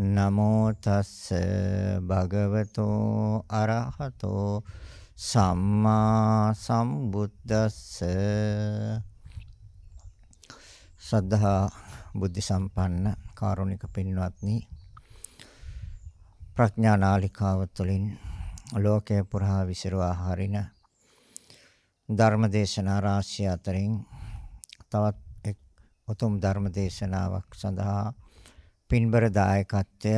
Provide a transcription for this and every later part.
නමෝ තස්ස භගවතෝ අරහතෝ සම්මා සම්බුද්දස්ස සද්ධා බුද්ධ සම්පන්න කාරුණික පින්වත්නි ප්‍රඥා නාලිකාව තුළින් ලෝකය පුරා විසිරුවා හරින ධර්ම දේශනා රාශිය අතරින් තවත් එක් උතුම් ධර්ම දේශනාවක් සඳහා පින්බර දායකත්වය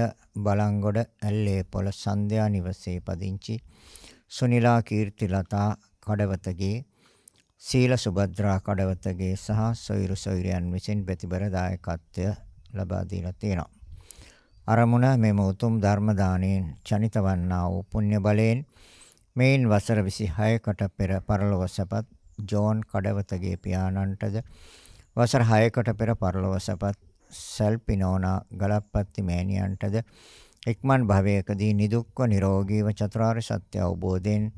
බලංගොඩ ඇල්ලේ පොළ සන්ධ්‍යා නිවසේ පදිංචි සුනිලා කීර්තිලතා කඩවතගේ සීල සුබද්‍රා කඩවතගේ සහ සොයුරු සොයුරියන් විසින් ප්‍රතිබර දායකත්වය ලබා දීලා තියෙනවා. අරමුණ මෙම උතුම් ධර්ම දාණයෙන් චනිත වන්නා වූ පුණ්‍ය බලයෙන් මේන් වසර 26කට පෙර පරලොව සැපත් ජෝන් කඩවතගේ පියාණන්ටද වසර 6කට පෙර පරලොව සැපත් සල්පිනෝනා ගලප්පත්ති මෑණියන්ටද එක්මන් භවයකදී නිදුක්ව නිරෝගීව චතුරාර්ය සත්‍ය අවබෝධයෙන්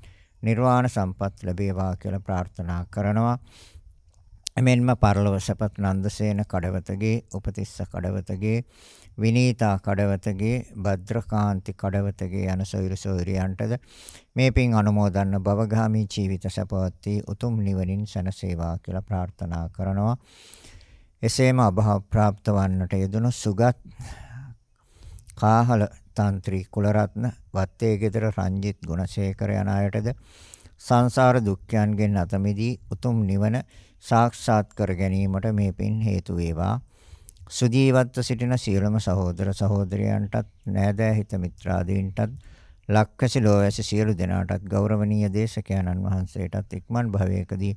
නිර්වාණ සම්පත් ලැබේවා කියලා ප්‍රාර්ථනා කරනවා. එමෙන්ම පරලොව සපත් නන්දසේන කඩවතගේ උපතිස්ස කඩවතගේ විනීතා කඩවතගේ භද්‍රකාන්ති කඩවතගේ යන සොයුරු සොයුරියන්ටද මේ පින් අනුමෝදන්න භවගාමී ජීවිත සපවත්ති උතුම් නිවනින් සැනසේවා කියලා ප්‍රාර්ථනා කරනවා. එසේම අභාව પ્રાપ્ત වන්නට යෙදුණු සුගත් කාහල තන්ත්‍රී කුලරත්න වත්තේ ගෙදර රංජිත් ගුණසේකර යන අයටද සංසාර දුක්ඛයන්ගෙන් අත මිදී උතුම් නිවන සාක්ෂාත් කර ගැනීමට මේ පින් හේතු වේවා. සුජීවත්ව සිටින සියලුම සහෝදර සහෝදරයන්ටත් නෑදෑ හිත මිත්‍රාදීන්ටත් ලක්කසි ලෝයස සියලු දෙනාටත් ගෞරවනීය දේශකයන්න් වහන්සේටත් ඉක්මන් භවයකදී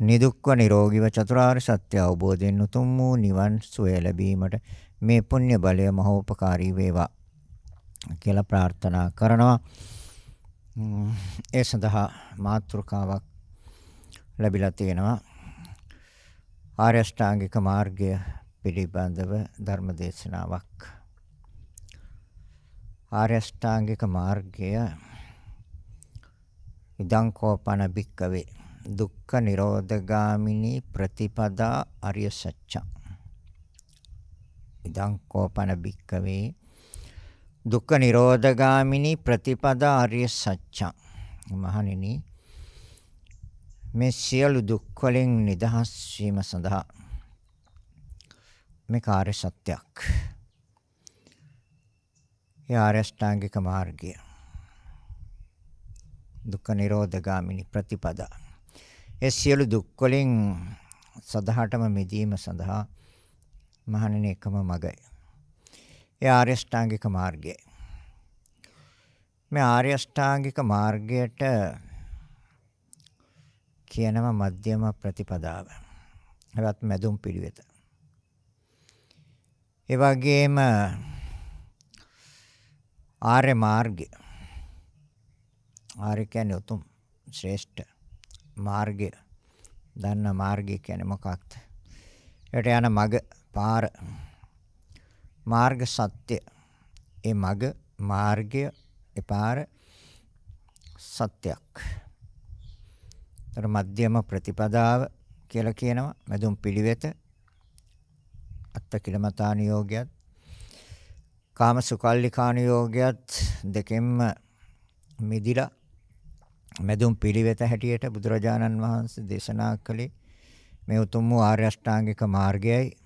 නිදුක්ව නිරෝගීව චතුරාර්ය සත්‍ය අවබෝධයෙන් උතුම් වූ නිවන් සුවය ලැබීමට මේ පුණ්‍ය බලය මහෝපකාරී වේවා කියලා ප්‍රාර්ථනා කරනවා. ඒ සඳහා මාතෘකාවක් ලැබිලා තියෙනවා. ආර්ය අෂ්ටාංගික මාර්ගය පිළිබඳව ධර්ම දේශනාවක්. ආර්ය අෂ්ටාංගික මාර්ගය ඉදං කෝපන බික්කවේ දුක්ඛ නිරෝධගාමිනී ප්‍රතිපදා අරිය සත්‍යං ඉදං කෝපන බික්කවේ දුක්ඛ නිරෝධගාමිනී ප්‍රතිපදා අරිය සත්‍යං මහණෙනි මේ සියලු දුක් වලින් නිදහස් වීම සඳහා මේ කාර්ය සත්‍යයක්. ඒ ආරෂ්ඨාංගික මාර්ගය. දුක්ඛ නිරෝධගාමිනී ප්‍රතිපදා. ඒ සියලු දුක් වලින් සදහටම මිදීම සඳහා මහණෙනි එකම මගයි. ඒ ආර්ය ශ්‍රාංගික මාර්ගය. මේ ආර්ය ශ්‍රාංගික මාර්ගයට කියනම මධ්‍යම ප්‍රතිපදාව. ඒවත් මැදුම් පිළිවෙත. ඒ වගේම ආර්ය මාර්ගය ආර්ය කියන්නේ උතුම් ශ්‍රේෂ්ඨ මාර්ගය. දන්න මාර්ගය කියන්නේ මොකක්ද? ඒට යන මග පාර. මාර්ග සත්‍ය. ඒ මග මාර්ගය ඒ පාර සත්‍යක්. ඒතර මධ්‍යම ප්‍රතිපදාව කියලා කියනවා. මෙදුම් පිළිවෙත අත්ත කිලමතානියෝගයත් කාම සුකල්ලිකානුයෝගයත් දෙකෙන්ම මිදිලා මෙදුම් පිළිවෙත හැටියට බුදුරජාණන් වහන්සේ දේශනා කළේ මේ උතුම් වූ ආර්ය අෂ්ටාංගික මාර්ගයයි.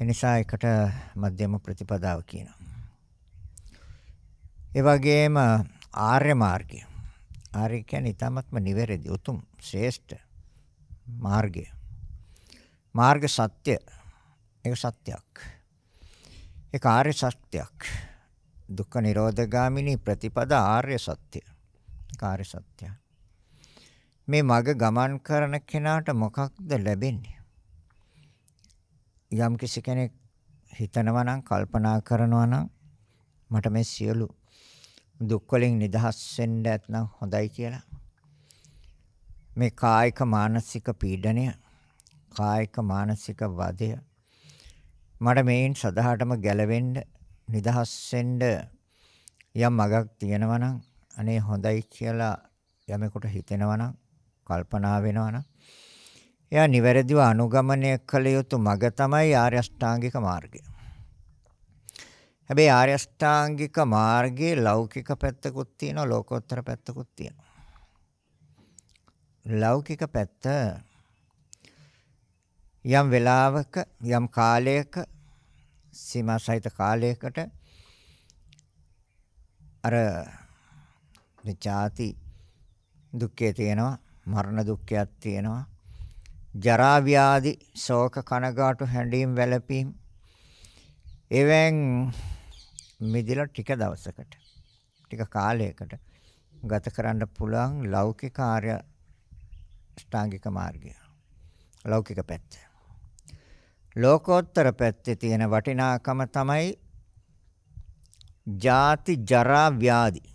එනිසා එකට මධ්‍යම ප්‍රතිපදාව කියනවා. ඒ වගේම ආර්ය මාර්ගය. ආර්ය කියන්නේ ඊටමත්ම නිවැරදි උතුම් ශ්‍රේෂ්ඨ මාර්ගය. මාර්ග සත්‍ය ඒක සත්‍යයක්. ඒක ආර්ය සත්‍යයක්. දුක්ඛ නිරෝධගාමිනී ප්‍රතිපදා ආර්ය සත්‍යය. ආර්ය සත්‍යය. මේ මග ගමන් කරන කෙනාට මොකක්ද ලැබෙන්නේ? යම් කිසි කෙනෙක් හිතනවා නම් කල්පනා කරනවා නම් මට මේ සියලු දුක් වලින් නිදහස් වෙන්න ඇත්නම් හොඳයි කියලා. මේ කායික මානසික පීඩනය, කායික මානසික වදය මට මේන් සදාටම ගැලවෙන්න නිදහස් වෙන්න යම් මගක් තියෙනවා නම් අනේ හොඳයි කියලා යමෙකුට හිතෙනවනම් කල්පනා වෙනවනම් එයා නිවැරදිව අනුගමනය කළ යුතු මඟ තමයි ආර්ය අෂ්ටාංගික මාර්ගය. හැබැයි ආර්ය අෂ්ටාංගික මාර්ගයේ ලෞකික පැත්තකුත් තියෙනවා ලෝකෝත්තර පැත්තකුත් තියෙනවා. ලෞකික පැත්ත යම් වෙලාවක යම් කාලයක සීමා සහිත කාලයකට අර ජාති දුක්ඛය තියෙනවා, මරණ දුක්ඛයක් තියෙනවා. ජරා ව්‍යාධි, ශෝක කනගාටු හැඬීම් වැළපීම්. එවෙන් මිදිලා ටික දවසකට ටික කාලයකට ගත කරන්න පුළුවන් ලෞකික ආර්ය ෂ්ටාංගික මාර්ගය. ලෞකික පැත්ත. ලෝකෝත්තර පැත්තේ තියෙන වටිනාකම තමයි ජාති ජරා ව්‍යාධි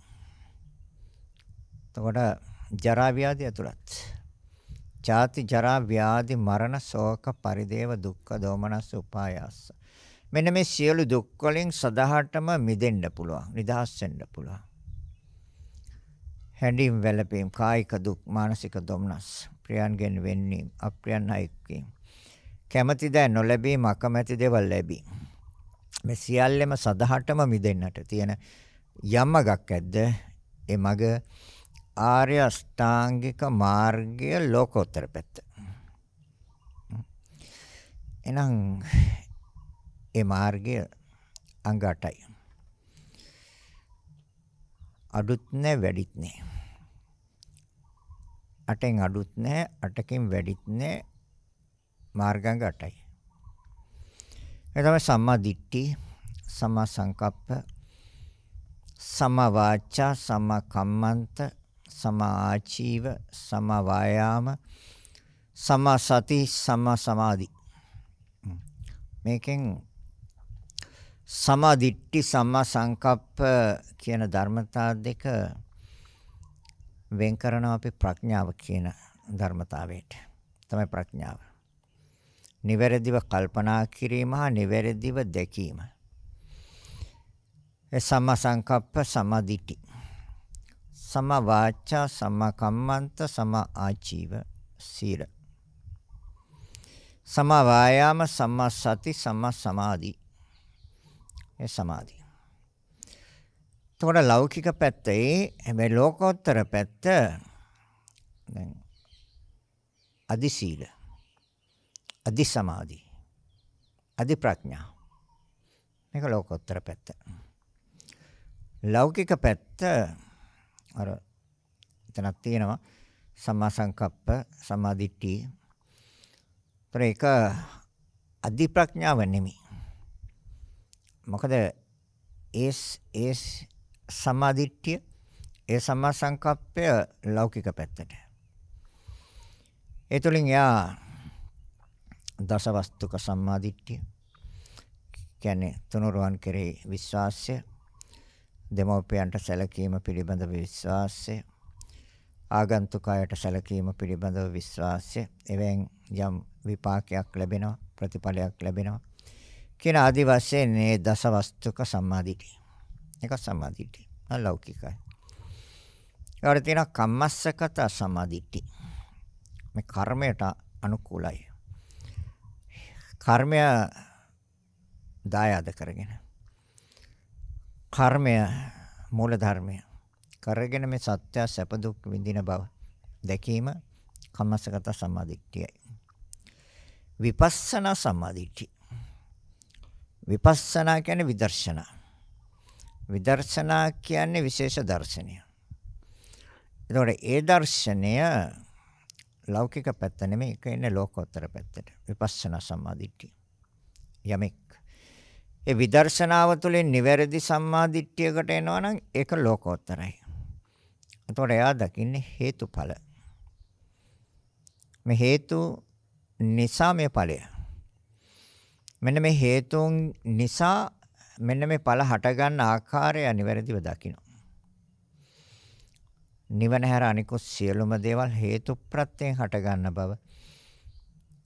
එතකොට ජරා ව්‍යාධි ඇතුළත්. ජාති ජරා ව්‍යාධි මරණ ශෝක පරිදේව දුක්ඛ දෝමනස් උපායාස. මෙන්න මේ සියලු දුක් වලින් සදාහටම මිදෙන්න පුළුවන්, නිදහස් වෙන්න පුළුවන්. හැඬීම් වැළපීම්, කායික දුක්, මානසික දෝමනස්, ප්‍රියන්ගෙන් වෙන්නීම්, අප්‍රියන් අයෙක්වීම. කැමැති දෑ නොලැබීම, අකමැති දේවල් ලැබීම. මේ සියල්ලම සදාහටම මිදෙන්නට තියෙන යම්මගක් ඇද්ද? ඒ මග ආර්ය අෂ්ටාංගික මාර්ගය ලෝකෝත්තර පැත්ත. එහෙනම් ඒ මාර්ගය අංග 8යි. අඩුත් නැහැ වැඩිත් නැහැ. 8ෙන් අඩුත් නැහැ 8කින් වැඩිත් නැහැ මාර්ගාංග 8යි. ඒ තමයි සම්මා දිට්ඨි, සම්මා සංකප්ප, සම්මා වාචා, සම්මා කම්මන්ත, සමා ආචීව, සමා වායාම, සමා සති, සමා සමාධි. මේකෙන් සමා දිට්ඨි, සමා සංකප්ප කියන ධර්මතා දෙක වෙන් කරනවා අපි ප්‍රඥාව කියන ධර්මතාවයට. තමයි ප්‍රඥාව. නිවැරදිව කල්පනා කිරීම හා නිවැරදිව දැකීම. ඒ සම්මා සංකප්ප සමාධිටි. සම්මා වාචා සම්මා කම්මන්ත සම්මා ආජීව සීල සම්මා වායාම සම්මා සති සම්මා සමාධි ඒ සමාධි තොර ලෞකික පැත්තේ හැබැයි ලෝකෝත්තර පැත්ත දැන් අදි සීල අදි සමාධි අදි ප්‍රඥා මේක ලෝකෝත්තර පැත්ත ලෞකික පැත්ත අර එතනක් තියෙනවා සම්මා සංකප්ප සම්මා දිට්ඨි. ඒතර ඒක අධි ප්‍රඥාව නෙමෙයි. මොකද ඒස් ඒස් සම්මා දිට්ඨිය ඒ සම්මා සංකප්පය ලෞකික පැත්තට. ඒ තුලින් යා දසවස්තුක සම්මා දිට්ඨිය කියන්නේ තුනුරුවන් කෙරෙහි විශ්වාසය දෙමව්පියන්ට සැලකීම පිළිබඳ විශ්වාසය ආගන්තුක අයට සැලකීම පිළිබඳව විශ්වාසය එවෙන් යම් විපාකයක් ලැබෙනවා ප්‍රතිඵලයක් ලැබෙනවා කියන ආදි වශයෙන් මේ දසවස්තුක සම්මාදිටිය. එක සම්මාදිටිය. අලෞකිකයි. ඊට තියෙන කම්මස්සකත සම්මාදිටිය. මේ කර්මයට අනුකූලයි. කර්මය දායාද කරගෙන කර්මය මූල ධර්මය. කරගෙන මේ සත්‍ය සැප දුක් විඳින බව දැකීම කම්මස්සගත සම්මාදිට්ඨියයි. විපස්සනා සම්මාදිට්ඨිය. විපස්සනා කියන්නේ විදර්ශනා. විදර්ශනා කියන්නේ විශේෂ දර්ශනය. එතකොට ඒ දර්ශනය ලෞකික පැත්ත නෙමෙයි ඒක ඉන්නේ ලෝකෝත්තර පැත්තට. විපස්සනා සම්මාදිට්ඨිය. යමෙක් ඒ විදර්ශනාව තුළින් නිවැරදි සම්මාදිට්ඨියකට එනවා නම් ඒක ලෝකෝත්තරයි. එතකොට එයා දකින්නේ හේතුඵල. මේ හේතු නිසා මේ ඵලය. මෙන්න මේ හේතුන් නිසා මෙන්න මේ ඵල හටගන්න ආකාරය නිවැරදිව දකිනවා. නිවන හැර අනිකුත් සියලුම දේවල් හේතු ප්‍රත්‍යයෙන් හටගන්න බව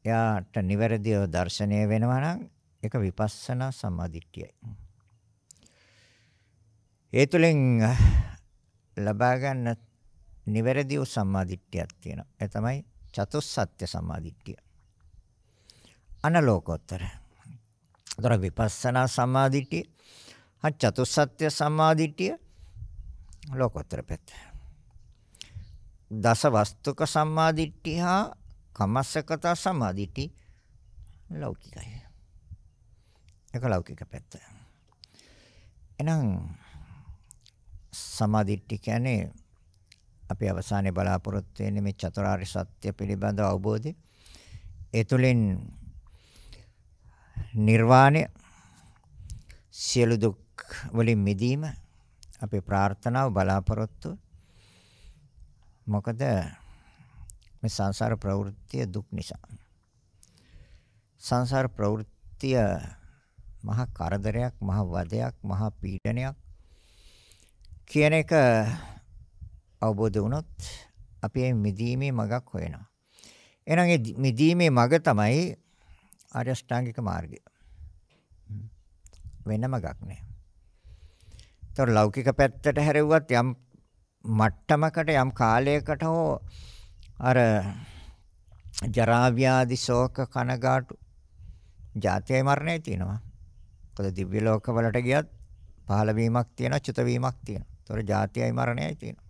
එයාට නිවැරදිව දර්ශනය වෙනවා නම් ඒක විපස්සනා සම්මාදිට්ඨියයි. ඒ තුලින් ලබා ගන්න නිවැරදි වූ සම්මාදිට්ඨියක් තියෙනවා. ඒ තමයි චතුස්සත්‍ය සම්මාදිට්ඨිය. අනලෝකෝත්තර. ඒතර විපස්සනා සම්මාදිට්ඨිය, අ චතුස්සත්‍ය සම්මාදිට්ඨිය ලෝකෝත්තර පැත්ත. දස වස්තුක සම්මාදිට්ඨිය හා කමස්සකතා සම්මාදිට්ඨිය ලෞකිකයි. ඒක ලෞකික පැත්ත. එහෙනම් සමාධිට්ඨි කියන්නේ අපි අවසානයේ බලාපොරොත්තු වෙන්නේ මේ චතුරාර්ය සත්‍ය පිළිබඳ අවබෝධය. ඒ තුළින් නිර්වාණය සියලු දුක් වලින් මිදීම අපේ ප්‍රාර්ථනාව බලාපොරොත්තු මොකද මේ සංසාර ප්‍රවෘත්ති දුක් නිසා සංසාර ප්‍රවෘත්තිය මහා කරදරයක්, මහා වදයක්, මහා පීඩනයක් කියන එක අවබෝධ වුණොත් අපි මේ මිදීමේ මගක් හොයනවා. එහෙනම් මේ මිදීමේ මග තමයි ආර්ය ශ්‍රාංගික මාර්ගය. වෙන මගක් නෑ. ඒතර ලෞකික පැත්තට හැරෙව්වත් යම් මට්ටමකට යම් කාලයකට හෝ අර ජරා ව්‍යාධි ශෝක කනගාටු ජාතිය මරණය තියෙනවා. මොකද දිව්‍ය ලෝකවලට ගියත් පහළ වීමක් තියෙනවා, චුත වීමක් තියෙනවා. ඒතොර ජාතියයි මරණයයි තියෙනවා.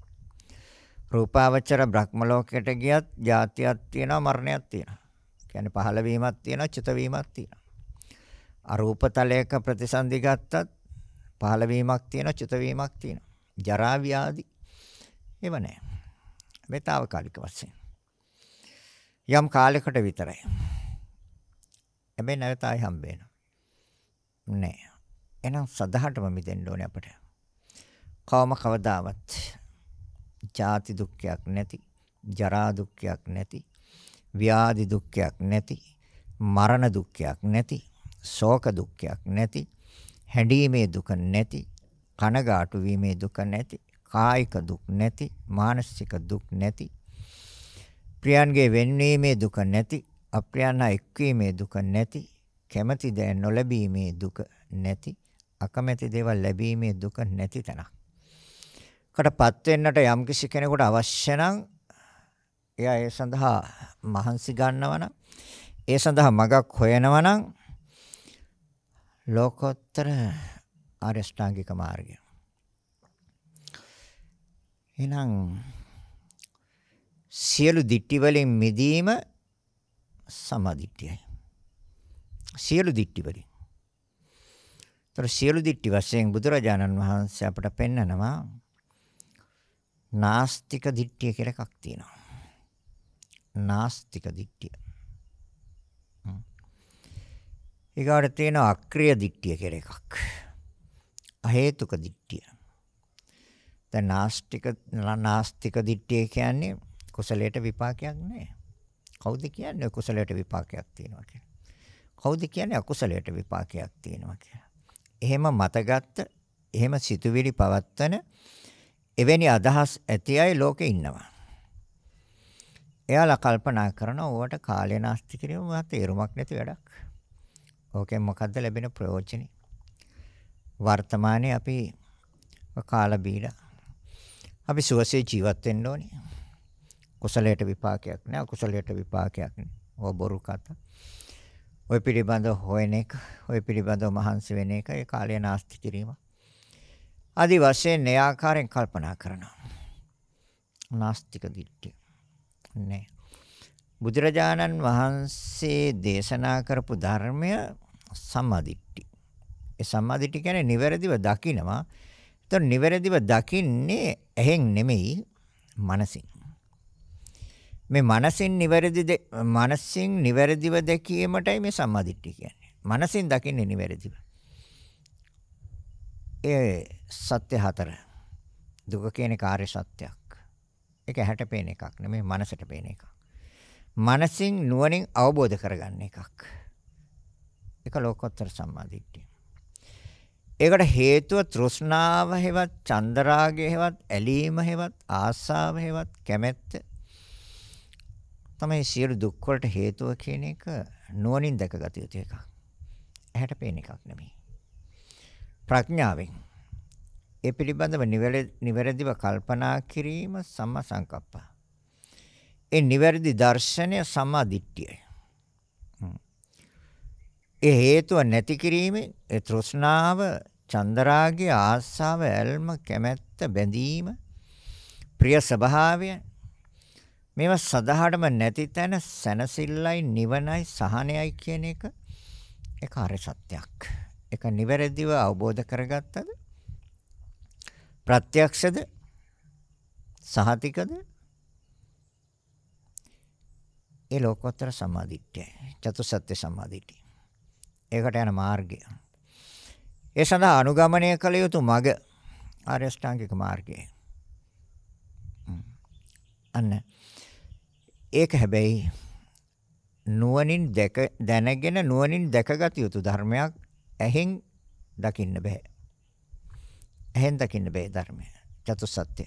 රූපාවචර බ්‍රහ්ම ලෝකයට ගියත් ජාතියක් තියෙනවා, මරණයක් තියෙනවා. කියන්නේ පහළ වීමක් තියෙනවා, චුත වීමක් තියෙනවා. අරූපතලයක ප්‍රතිසන්දි ගත්තත් පහළ වීමක් තියෙනවා, චුත වීමක් තියෙනවා. ජරා ව්‍යාධි එව නැහැ. මේතාවකාලික වශයෙන්. යම් කාලයකට විතරයි. හැබැයි නැවත ආයි හම්බ වෙනවා. නෑ. එහෙනම් සදහටම මිදෙන්න ඕනේ අපට. කවම කවදාවත් ජාති දුක්ඛයක් නැති, ජරා දුක්ඛයක් නැති, ව්‍යාධි දුක්ඛයක් නැති, මරණ දුක්ඛයක් නැති, ශෝක දුක්ඛයක් නැති, හැඬීමේ දුක නැති, කනගාටු වීමේ දුක නැති, කායික දුක් නැති, මානසික දුක් නැති, ප්‍රියන්ගේ වෙන්වීමේ දුක නැති, අප්‍රියන්හා එක්වීමේ දුක නැති, කැමැති දෑ නොලැබීමේ දුක නැති අකමැති දේවල් ලැබීමේ දුක නැති තැනක්. කටපත් වෙන්නට යම්කිසි කෙනෙකුට අවශ්‍ය නම් එයා ඒ සඳහා මහන්සි ගන්නවා නම් ඒ සඳහා මගක් හොයනවා නම් ලෝකෝත්තර ආරියෂ්ඨාංගික මාර්ගය. එහෙනම් සියලු දිට්ටි වලින් මිදීම සමාධිත්‍යයි. සියලු දිට්ටි වලින්. ඒතර සියලු දිට්ටි වශයෙන් බුදුරජාණන් වහන්සේ අපට පෙන්නනවා නාස්තික දිට්ඨිය කියලා එකක් තියෙනවා. නාස්තික දිට්ඨිය. ඊගාට තියෙනවා අක්‍රීය දිට්ඨිය කියලා එකක්. අහේතුක දිට්ඨිය. දැන් නාස්තික නාස්තික දිට්ඨිය කියන්නේ කුසලයට විපාකයක් නෑ. කවුද කියන්නේ කුසලයට විපාකයක් තියෙනවා කියලා? කවුද කියන්නේ අකුසලයට විපාකයක් තියෙනවා කියලා. එහෙම මතගත්ත, එහෙම සිතුවිලි පවත්තන එවැනි අදහස් ඇති අය ලෝකේ ඉන්නවා. එයාලා කල්පනා කරන ඕවට කාලය නාස්ති කිරීම මා තේරුමක් නැති වැඩක්. ඕකෙන් මොකද්ද ලැබෙන ප්‍රයෝජනේ? වර්තමානයේ අපි කාලා බීලා අපි සුවසේ ජීවත් වෙන්න ඕනේ. කුසලයට විපාකයක් නෑ අකුසලයට විපාකයක් නෑ. ඔය බොරු කතා. ওই පිළිබඳ හොයන එක, ওই පිළිබඳ මහන්සි වෙන එක, ඒ කාලය නාස්ති කිරීම. আদি වශයෙන් මේ ආකාරයෙන් කල්පනා කරනවා. නාස්තික දිට්ඨිය. නෑ. බුදුරජාණන් වහන්සේ දේශනා කරපු ධර්මය සම්මාදිට්ඨි. ඒ සම්මාදිට්ඨි කියන්නේ නිවැරදිව දකිනවා. එතකොට නිවැරදිව දකින්නේ ඇහෙන් නෙමෙයි මනසින්. මේ මනසින් නිවැරදි මනසින් නිවැරදිව දැකීමටයි මේ සම්මාදිට්ඨිය කියන්නේ. මනසින් දකින්නේ නිවැරදිව. ඒ සත්‍ය හතර. දුක කියන්නේ කාර්ය සත්‍යයක්. ඒක ඇහැට පේන එකක් නෙමෙයි මනසට පේන එකක්. මනසින් නුවණින් අවබෝධ කරගන්න එකක්. ඒක ලෝකෝත්තර සම්මාදිට්ඨිය. ඒකට හේතුව තෘෂ්ණාව හේවත් චන්දරාගය හේවත් ඇලීම හේවත් ආසාව හේවත් කැමැත්ත තමයි සියලු දුක් වලට හේතුව කියන එක නුවණින් දැකගත යුතු එකක්. ඇහැට පේන එකක් නෙමෙයි. ප්‍රඥාවෙන් ඒ පිළිබඳව නිවැරදිව කල්පනා කිරීම සම්මා සංකප්ප. ඒ නිවැරදි දර්ශනය සම්මා දිට්ඨියයි. ඒ හේතුව නැති කිරීමෙන් ඒ තෘෂ්ණාව, චන්දරාගය, ආස්සාව, ඇල්ම, කැමැත්ත, බැඳීම, ප්‍රිය ස්වභාවය මේවා සදාහටම නැති තැන සැනසෙල්ලයි නිවනයි සහනයයි කියන එක ඒක හරි සත්‍යයක්. ඒක නිවැරදිව අවබෝධ කරගත්තද? ප්‍රත්‍යක්ෂද? සහතිකද? ඒ ලෝකෝත්තර සම්මාදිට්ඨිය. චතුසත්‍ය සම්මාදිට්ඨිය. ඒකට යන මාර්ගය. ඒ සඳහා අනුගමනය කළ යුතු මඟ ආර්ය ශ්‍රාංගික මාර්ගය. අන්න ඒක හැබැයි නුවණින් දැක දැනගෙන නුවණින් දැකගත යුතු ධර්මයක් ඇහෙන් දකින්න බෑ. ඇහෙන් දකින්න බෑ ධර්මය. චතුස්සත්‍ය.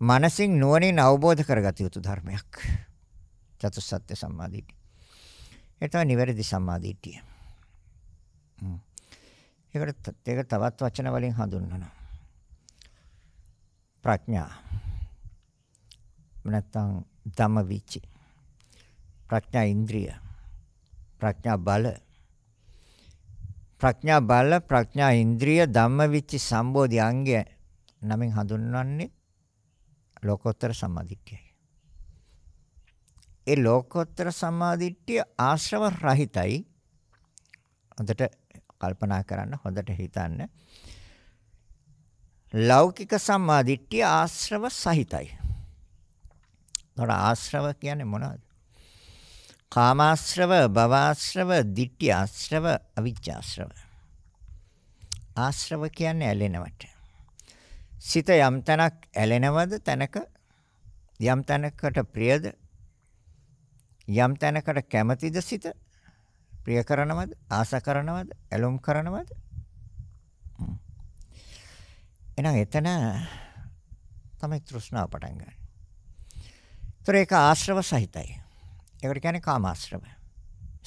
මනසින් නුවණින් අවබෝධ කරගත යුතු ධර්මයක්. චතුස්සත්‍ය සම්මාදිට්ඨිය. ඒ තමයි නිවැරදි සම්මාදිට්ඨිය. ඒකට ඒක තවත් වචන වලින් හඳුන්වනවා. ප්‍රඥා. නැත්තම් ධම්ම විචි. ප්‍රඥා ඉන්ද්‍රිය. ප්‍රඥා බල. ප්‍රඥා බල ප්‍රඥා ඉන්ද්‍රිය ධම්ම විචි සම්බෝධි අංගය නමින් හඳුන්වන්නේ ලෝකෝත්තර සම්මාදිට්ඨියයි. ඒ ලෝකෝත්තර සම්මාදිට්ඨිය ආශ්‍රව රහිතයි. හොඳට කල්පනා කරන්න හොඳට හිතන්න. ලෞකික සම්මාදිට්ඨිය ආශ්‍රව සහිතයි. එතකොට ආශ්‍රව කියන්නේ මොනවද? කාමාශ්‍රව, භවආශ්‍රව, ditthi ආශ්‍රව, අවිජ්ජාශ්‍රව. ආශ්‍රව කියන්නේ ඇලෙනවට. සිත යම් තැනක් ඇලෙනවද තැනක යම් තැනකට ප්‍රියද යම් තැනකට කැමතිද සිත ප්‍රිය කරනවද ආස කරනවද ඇලුම් කරනවද එහෙනම් එතන තමයි තෘෂ්ණාව පටන් ගන්න. ඒතර ඒක ආශ්‍රව සහිතයි. ඒකට කියන්නේ කාම ආශ්‍රව.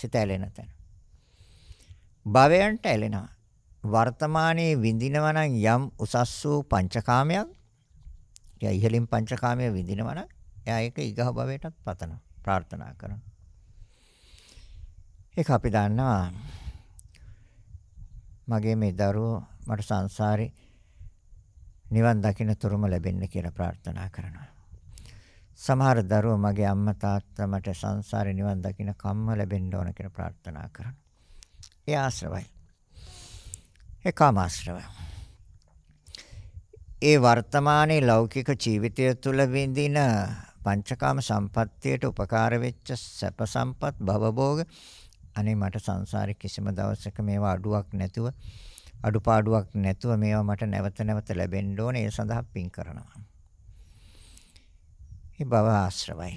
සිත ඇලෙන තැන. භවයන්ට ඇලෙනවා. වර්තමානයේ විඳිනවා නම් යම් උසස් වූ පංචකාමයක් එයා ඉහළින් පංචකාමයේ විඳිනවා නම් එයා ඒක ඊගහ භවයටත් පතනවා ප්‍රාර්ථනා කරනවා ඒක අපි දන්නවා මගේ මේ දරුවෝ මට සංසාරේ නිවන් දකින්න තුරුම ලැබෙන්න කියලා ප්‍රාර්ථනා කරනවා සමහර දරුවෝ මගේ අම්මා තාත්තා මට සංසාරේ නිවන් දකින්න කම්ම ලැබෙන්න ඕන කියලා ප්‍රාර්ථනා කරනවා. ඒ ආශ්‍රවයි. ඒ කාම ආශ්‍රවය. ඒ වර්තමානයේ ලෞකික ජීවිතය තුළ විඳින පංචකාම සම්පත්තියට උපකාර වෙච්ච සැප සම්පත් භවභෝග අනේ මට සංසාරේ කිසිම දවසක මේවා අඩුවක් නැතුව අඩුපාඩුවක් නැතුව මේවා මට නැවත නැවත ලැබෙන්න ඕනේ ඒ සඳහා පින් කරනවා. ඒ භව ආශ්‍රවයි.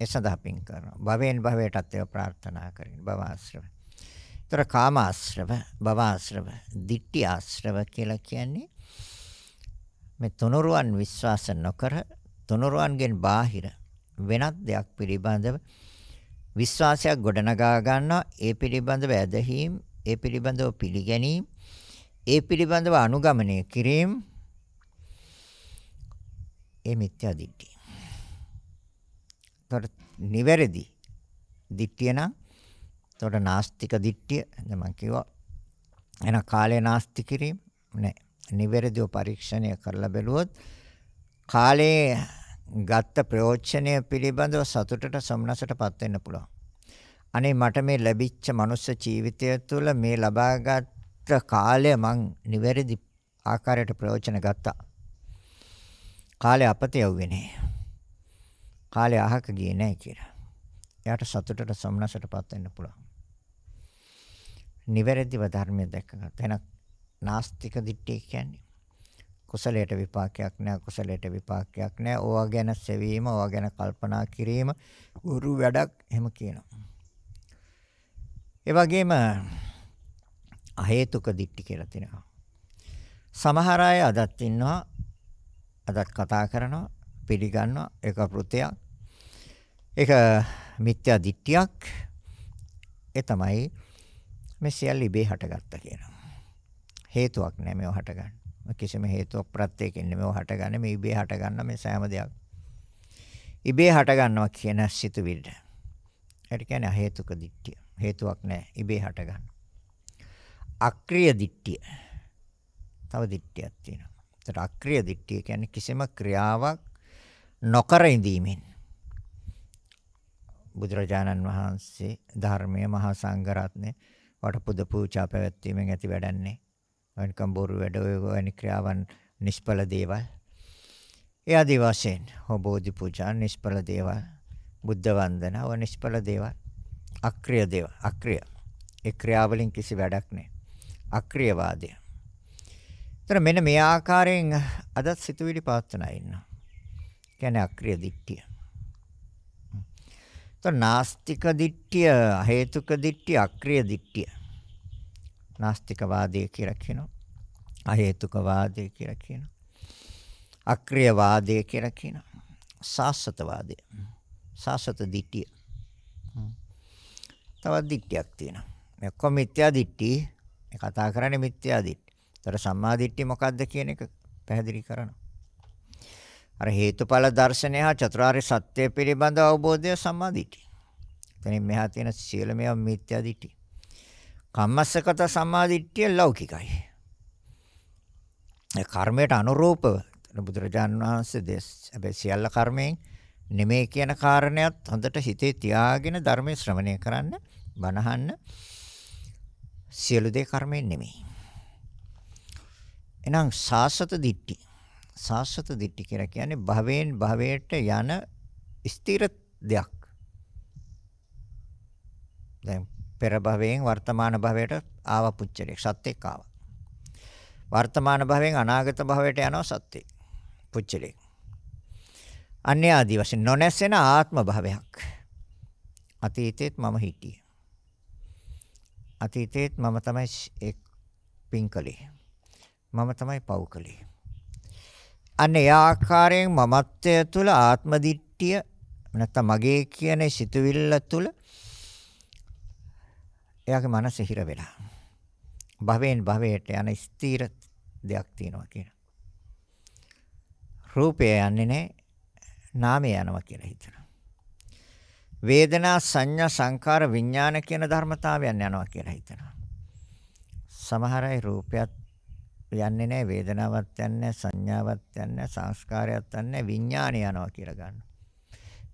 ඒ සඳහා පින් කරනවා. භවෙන් භවයටත් ඒව ප්‍රාර්ථනා කරගෙන භව ආශ්‍රව. ඒතර කාම ආශ්‍රව, භව ආශ්‍රව, ditthi ආශ්‍රව කියලා කියන්නේ මේ තුනුරුවන් විශ්වාස නොකර තුනුරුවන්ගෙන් බාහිර වෙනත් දෙයක් පිළිබඳව විශ්වාසයක් ගොඩනගා ගන්නවා. ඒ පිළිබඳව ඇදහිීම්, ඒ පිළිබඳව පිළිගැනීම්, ඒ පිළිබඳව අනුගමනය කිරීම ඒ මිත්‍යා දිට්ඨිය. ඒතොර නිවැරදි දිට්ඨිය නම් ඒතොර නාස්තික දිට්ඨිය දැන් මම කිව්වා එන කාලය නාස්ති කිරීම නෑ. නිවැරදිව පරීක්ෂණය කරලා බැලුවොත් කාලයේ ගත්ත ප්‍රයෝජනය පිළිබඳව සතුටට සම්නසටපත් වෙන්න පුළුවන්. අනේ මට මේ ලැබිච්ච මනුස්ස ජීවිතය තුළ මේ ලබාගත් කාලය මං නිවැරදි ආකාරයට ප්‍රයෝජන ගත්තා. කාලේ අපත යව්වේ නැහැ. කාලේ අහක ගියේ නැහැ කියලා. එයාට සතුටට සම්නසටපත් වෙන්න පුළුවන්. නිවැරදිව ධර්මය දැකගත. එන නාස්තික දිට්ඨිය කියන්නේ කුසලයට විපාකයක් නැහැ, කුසලයට විපාකයක් නැහැ. ඕවා ගැන සෙවීම, ඕවා ගැන කල්පනා කිරීම උරු වැඩක් එහෙම කියනවා. ඒ වගේම අහේතුක දිට්ටි කියලා තිනවා. සමහර අය අදත් ඉන්නවා අදත් කතා කරනවා පිළිගන්නවා ඒක වෘතයක්. ඒක මිත්‍යා දිට්ඨියක්. ඒ තමයි මේ සියල්ල ඉබේ හටගත්ත කියනවා. හේතුවක් නෑ මේව හටගන්න. කිසිම හේතුවක් ප්‍රත්‍යයෙන් නෙමෙව හටගන්නේ මේ ඉබේ හටගන්න මේ සෑම දෙයක්. ඉබේ හටගන්නවා කියන සිතුවිල්ල. ඒට කියන්නේ හේතුක දිට්ඨිය. හේතුවක් නෑ ඉබේ හටගන්න. අක්‍රීය දිට්ඨිය. තව දිට්ඨියක් තියෙනවා. ඒතර අක්‍රීය දිට්ඨිය කියන්නේ කිසිම ක්‍රියාවක් නොකර ඉඳීමෙන්. බුදුරජාණන් වහන්සේ ධර්මයේ මහා සංඝ රත්නේ වටපුද පූජා පැවැත්වීමෙන් ඇති වැඩන්නේ. වෙනකම් බොරු වැඩ ඔය වැනි ක්‍රියාවන් නිෂ්ඵල දේවල්. ඒ ආදි වශයෙන් හොබෝධි පූජා නිෂ්ඵල දේවල්. බුද්ධ වන්දනා ව නිෂ්ඵල දේවල්. අක්‍රීය දේවල්. අක්‍රීය. ඒ ක්‍රියාවලින් කිසි වැඩක් නැහැ. අක්‍රීයවාදය. එතන මෙන්න මේ ආකාරයෙන් අදත් සිතුවිලි පවත්වනා ඉන්නවා. කියන්නේ අක්‍රීය දිට්ඨිය. එතන නාස්තික දිට්ඨිය, හේතුක දිට්ඨිය, අක්‍රීය දිට්ඨිය. නාස්තික වාදය කියලා කියනවා. අහේතුක වාදය කියලා කියනවා. අක්‍රීය වාදය කියලා කියනවා. සාසත වාදය. සාසත දිට්ඨිය. තවත් දිට්ඨියක් තියෙනවා. මේ ඔක්කොම මිත්‍යා දිට්ඨි. මේ කතා කරන්නේ මිත්‍යා දිට්ඨි. ඒතර සම්මාදිට්ඨිය මොකක්ද කියන එක පැහැදිලි කරනවා. අර හේතුඵල දර්ශනය හා චතුරාර්ය සත්‍ය පිළිබඳ අවබෝධය සම්මාදිට්ඨිය. එතනින් මෙහා තියෙන සියලුම ඒවා මිත්‍යාදිට්ඨිය. කම්මස්සගත සම්මාදිට්ඨිය ලෞකිකයි. ඒ කර්මයට අනුරූපව බුදුරජාණන් වහන්සේ දේශ හැබැයි සියල්ල කර්මයෙන් නෙමෙයි කියන කාරණයත් හොඳට හිතේ තියාගෙන ධර්මයේ ශ්‍රවණය කරන්න, බණහන්න. සියලු දේ කර්මයෙන් නෙමෙයි. එහෙනම් සාසත දිට්ටි. සාසත දිට්ටි කියලා කියන්නේ භවෙන් භවයට යන ස්ථිර දෙයක්. දැන් පෙර භවයෙන් වර්තමාන භවයට ආව පුච්චරයක් සත්‍යෙක් ආවා. වර්තමාන භවයෙන් අනාගත භවයට යනවා සත්‍යෙක්. පුච්චරයක්. අන්‍ය ආදි වශයෙන් නොනැසෙන ආත්ම භවයක්. අතීතෙත් මම හිටියේ. අතීතෙත් මම තමයි ඒ පින්කලේ. මම තමයි පව් කළේ. අන්න ඒ ආකාරයෙන් මමත්වය තුල ආත්ම දිට්ඨිය නැත්නම් මගේ කියන සිතුවිල්ල තුල එයාගේ මනස හිර වෙලා. භවෙන් භවයට යන ස්ථීර දෙයක් තියෙනවා කියන. රූපය යන්නේ නැහැ. නාමය යනවා කියලා හිතනවා. වේදනා සංඥා සංකාර විඥාන කියන ධර්මතාවයන් යනවා කියලා හිතනවා. සමහර අය රූපයත් යන්නේ නැහැ වේදනාවක් යන්නේ සංඥාවක් යන්නේ සංස්කාරයක් යන්නේ විඥාණය යනවා කියලා ගන්නවා.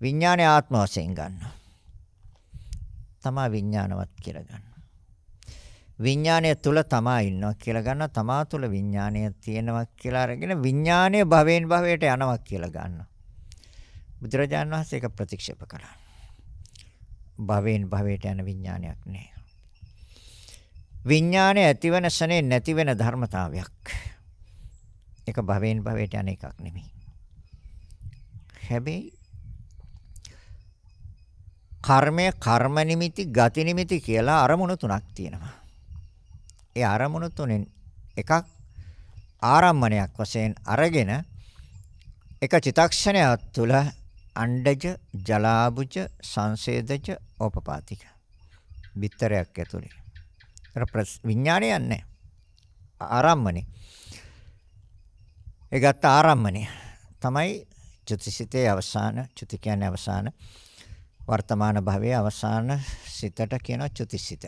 විඥාණය ආත්ම වශයෙන් ගන්නවා. තමා විඥානවත් කියලා ගන්නවා. විඥාණය තුල තමා ඉන්නවා කියලා ගන්නවා. තමා තුල විඥාණය තියෙනවා කියලා අරගෙන විඥාණය භවෙන් භවයට යනවා කියලා ගන්නවා. බුදුරජාණන් වහන්සේ ඒක ප්‍රතික්ෂේප කළා. භවෙන් භවයට යන විඥානයක් නෑ. විඥානය ඇතිවෙන ස්නේ නැතිවෙන ධර්මතාවයක්. ඒක භවෙන් භවයට යන එකක් නෙමෙයි. හැබැයි කර්මය කර්ම නිමිති ගති නිමිති කියලා අරමුණු තුනක් තියෙනවා. ඒ අරමුණු තුනෙන් එකක් ආරම්මණයක් වශයෙන් අරගෙන එක චිතක්ෂණයක් තුළ අණ්ඩජ ජලාබුජ සංසේදජ ඕපපාතික විතරයක් ඇතුළේ විඥානය යන්නේ ආරම්මනේ. ඒ ගත්ත ආරම්මණය තමයි චුතිසිතේ අවසාන චුති කියන්නේ අවසාන වර්තමාන භවයේ අවසාන සිතට කියන චුතිසිත.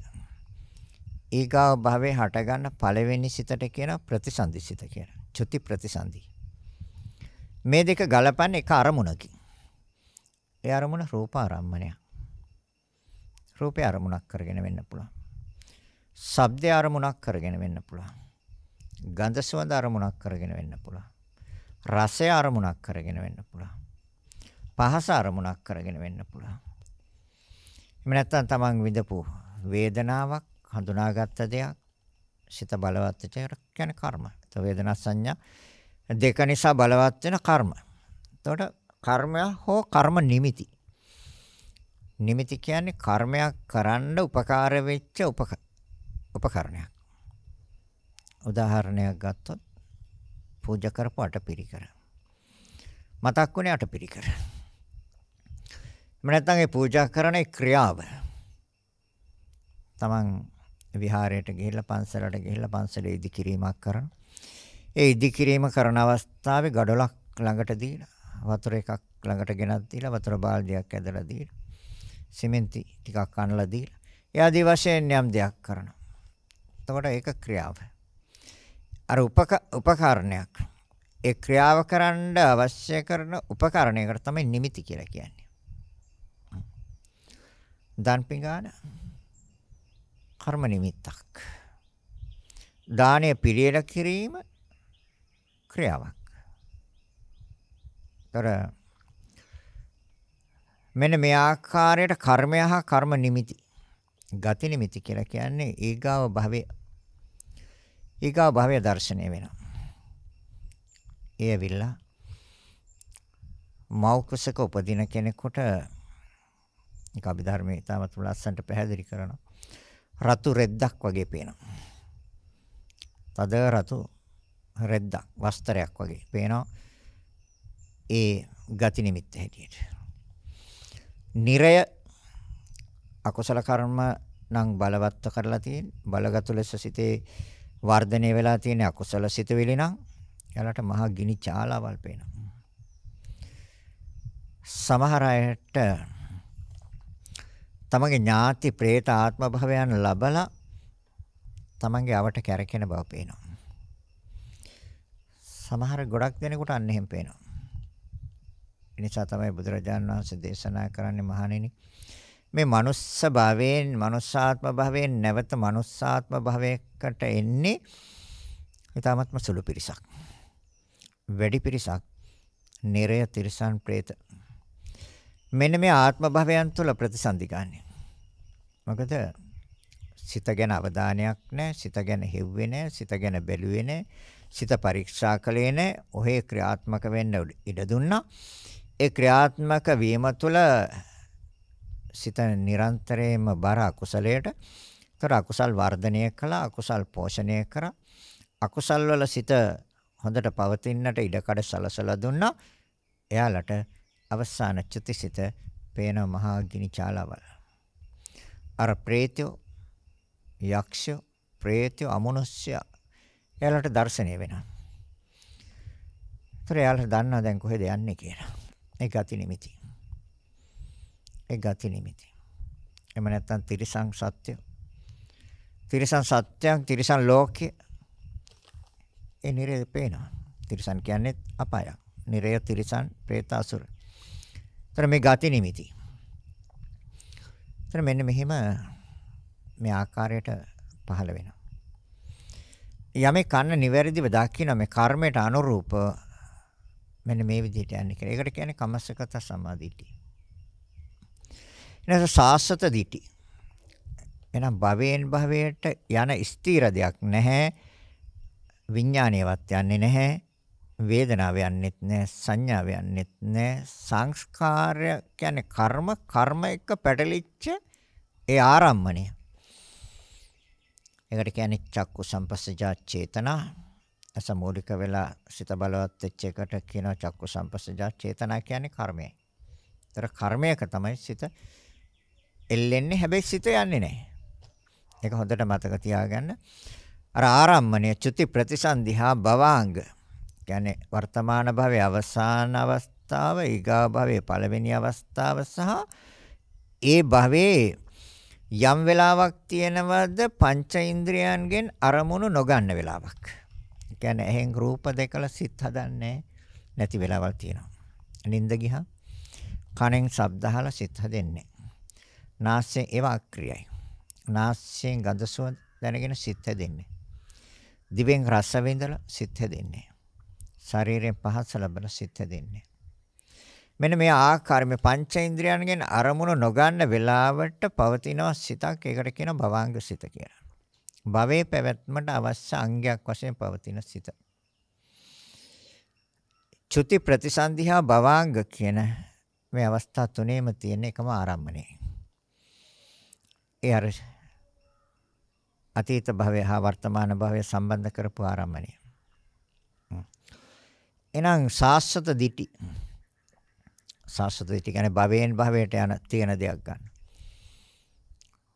ඊගාව භවයේ හටගන්න පළවෙනි සිතට කියන ප්‍රතිසන්දිසිත කියන. චුති ප්‍රතිසන්දි. මේ දෙක ගලපන්නේ එක අරමුණකින්. ඒ අරමුණ රූප ආරම්මණය. රූපේ අරමුණක් කරගෙන වෙන්න පුළුවන්. ශබ්ද අරමුණක් කරගෙන වෙන්න පුළුවන්. ගඳ සුවඳ අරමුණක් කරගෙන වෙන්න පුළුවන්. රසය අරමුණක් කරගෙන වෙන්න පුළුවන්. පහස අරමුණක් කරගෙන වෙන්න පුළුවන්. එහෙම නැත්නම් තමන් විඳපු වේදනාවක් හඳුනාගත්ත දෙයක් සිත බලවත් වෙච්ච කියන්නේ කර්ම. ඒ වේදනා සංඥා දෙක නිසා බලවත් වෙන කර්ම. එතකොට කර්මය හෝ කර්ම නිමිති. නිමිති කියන්නේ කර්මයක් කරන්න උපකාර වෙච්ච උපකාර උපකරණයක්. උදාහරණයක් ගත්තොත් පූජා කරපු අටපිරිකර. මතක් වුණේ අටපිරිකර. එහෙම නැත්නම් ඒ පූජා කරන ක්‍රියාව. Taman විහාරයට ගිහිල්ලා පන්සලට ගිහිල්ලා පන්සලේ ඉදිකිරීමක් කරන. ඒ ඉදිකිරීම කරන අවස්ථාවේ ගඩොලක් ළඟට දීලා වතුර එකක් ළඟට ගෙනත් දීලා වතුර බාල්දියක් ඇදලා දීලා සිමෙන්ති ටිකක් අනලා දීලා එයාදී වශයෙන් යම් දෙයක් කරනවා. එතකොට ඒක ක්‍රියාව. අර උපක උපකරණයක්. ඒ ක්‍රියාව කරන්න අවශ්‍ය කරන උපකරණයකට තමයි නිමිති කියලා කියන්නේ. දාන පිඟාන කර්ම නිමිත්තක්. දානය පිළියෙල කිරීම ක්‍රියාවක්. තොර මෙන්න මේ ආකාරයට කර්මය හා කර්ම නිමිති ගති නිමිති කියලා කියන්නේ ඊගාව භවයේ ඊගාව භවයේ දැర్శණය වෙනවා. ඒ ඇවිල්ලා මෞකසක උපදින කෙනෙකුට ඒක අභිධර්මයේ ඉතාමත් ලස්සනට පැහැදිලි කරනවා. රතු රෙද්දක් වගේ පේනවා. තද රතු රෙද්දක් වස්ත්‍රයක් වගේ පේනවා. ඒ ගති නිමිත්ත හැටියට. නිරය අකුසල කර්ම නම් බලවත් කරලා තියෙන බලගත් ලෙස සිතේ වර්ධනය වෙලා තියෙන අකුසල සිතවිලි නම් යාලට මහා ගිනි චාලාවල් පේනවා. සමහර අයට තමගේ ඥාති പ്രേත ආත්ම භවයන් ලබලා තමන්ගේ අවට කැරකෙන බව පේනවා. සමහර ගොඩක් දෙනෙකුට අන්න එහෙම පේනවා. ඒ නිසා තමයි බුදුරජාණන් වහන්සේ දේශනා කරන්නේ මහණෙනි මේ මනුස්ස භවයෙන් මනුස්සාත්ම භවයෙන් නැවත මනුස්සාත්ම භවයකට එන්නේ ඊ타මත්ම සුළු පිරිසක් වැඩි පිරිසක් නිරය තිරසන් പ്രേත මෙන්න මේ ආත්ම භවයන් තුළ ප්‍රතිසන්දි ගන්න. මොකද සිත ගැන අවධානයක් නැහැ, සිත ගැන හෙව්වේ නැහැ, සිත ගැන බැලුවේ නැහැ, සිත පරීක්ෂා කළේ නැහැ, ඔහේ ක්‍රියාත්මක වෙන්න ඉඩ දුන්නා. ඒ ක්‍රියාත්මක වීම තුළ සිත නිරන්තරයෙන්ම බර අකුසලයට. ඒතර අකුසල් වර්ධනය කළා, අකුසල් පෝෂණය කරා. අකුසල් වල සිත හොඳට පවතින්නට ඉඩකඩ සලසලා දුන්නා. එයාලට අවසාන චුතිසිත පේන මහා ගිනි චාලාවල. අර ප්‍රේතයෝ, යක්ෂයෝ, ප්‍රේතයෝ, අමනුෂ්‍යයා එයාලට දැర్శණය වෙනවා. ඒතර එයාලට දන්නවා දැන් කොහෙද යන්නේ කියලා. ඒක අති නිමිති. ඒ ගති නිමිති. එම නැත්තම් තිරිසං සත්‍ය. තිරිසං සත්‍යං තිරිසං ලෝකය. ඒ නිරේ පේනවා. තිරිසන් කියන්නේ අපාය. නිරය තිරිසන් പ്രേත අසුර. ତර මේ ගති නිමිති. ତර මෙන්න මෙහෙම මේ ආකාරයට පහළ වෙනවා. යමේ කන්න නිවැරදිව දකින්න මේ කර්මයට අනුරූප මෙන්න මේ විදිහට යන්නේ කියලා. ඒකට කියන්නේ කමස්සගත සමාධිටි. එනස සාස්වත දිටි. එහෙනම් භවයෙන් භවයට යන ස්ථීර දෙයක් නැහැ. විඥාණයවත් යන්නේ නැහැ. වේදනාව යන්නේත් නැහැ. සංඥාව යන්නේත් නැහැ. සංස්කාරය කියන්නේ කර්ම කර්ම එක පැටලිච්ච ඒ ආරම්මණය. ඒකට කියන්නේ චක්කු සම්පස්සජා චේතනා. අසමූලික වෙලා සිත බලවත් වෙච්ච එකට කියනවා චක්කු සම්පස්සජා චේතනා කියන්නේ කර්මයයි. ඒතර කර්මයක තමයි සිත එල්ලෙන්නේ හැබැයි සිත යන්නේ නැහැ. ඒක හොඳට මතක තියාගන්න. අර ආරම්මණය චුති ප්‍රතිසන්දිහා භවාංග. කියන්නේ වර්තමාන භවයේ අවසාන අවස්ථාව, ඊගා භවයේ පළවෙනි අවස්ථාව සහ ඒ භවයේ යම් වෙලාවක් තියෙනවද පංච ඉන්ද්‍රයන්ගෙන් අරමුණු නොගන්න වෙලාවක්. කියන්නේ එහෙන් රූප දෙකලා සිත් හදන්නේ නැති වෙලාවක් තියෙනවා. නිින්ද ගියා. කනෙන් ශබ්ද අහලා සිත් හදන්නේ. නාස්යෙන් ඒවා අක්‍රියයි. නාස්යෙන් ගඳ සුවඳ දැනගෙන සිත් හැදෙන්නේ. දිවෙන් රස විඳලා සිත් හැදෙන්නේ. ශරීරයෙන් පහස ලැබලා සිත් හැදෙන්නේ. මෙන්න මේ ආකාර මේ පංචේන්ද්‍රයන්ගෙන් අරමුණු නොගන්න වෙලාවට පවතින සිතක් ඒකට කියන භවංග සිත කියලා. භවයේ පැවැත්මට අවශ්‍ය අංගයක් වශයෙන් පවතින සිත. චුති ප්‍රතිසන්දිහා භවංග කියන මේ අවස්ථා තුනේම තියෙන එකම ආරම්භනේ. ඒ අර අතීත භවය හා වර්තමාන භවය සම්බන්ධ කරපු ආරම්භණය. එහෙනම් සාස්වත දිටි සාස්වත දිටි කියන්නේ භවයෙන් භවයට යන තියෙන දෙයක් ගන්න.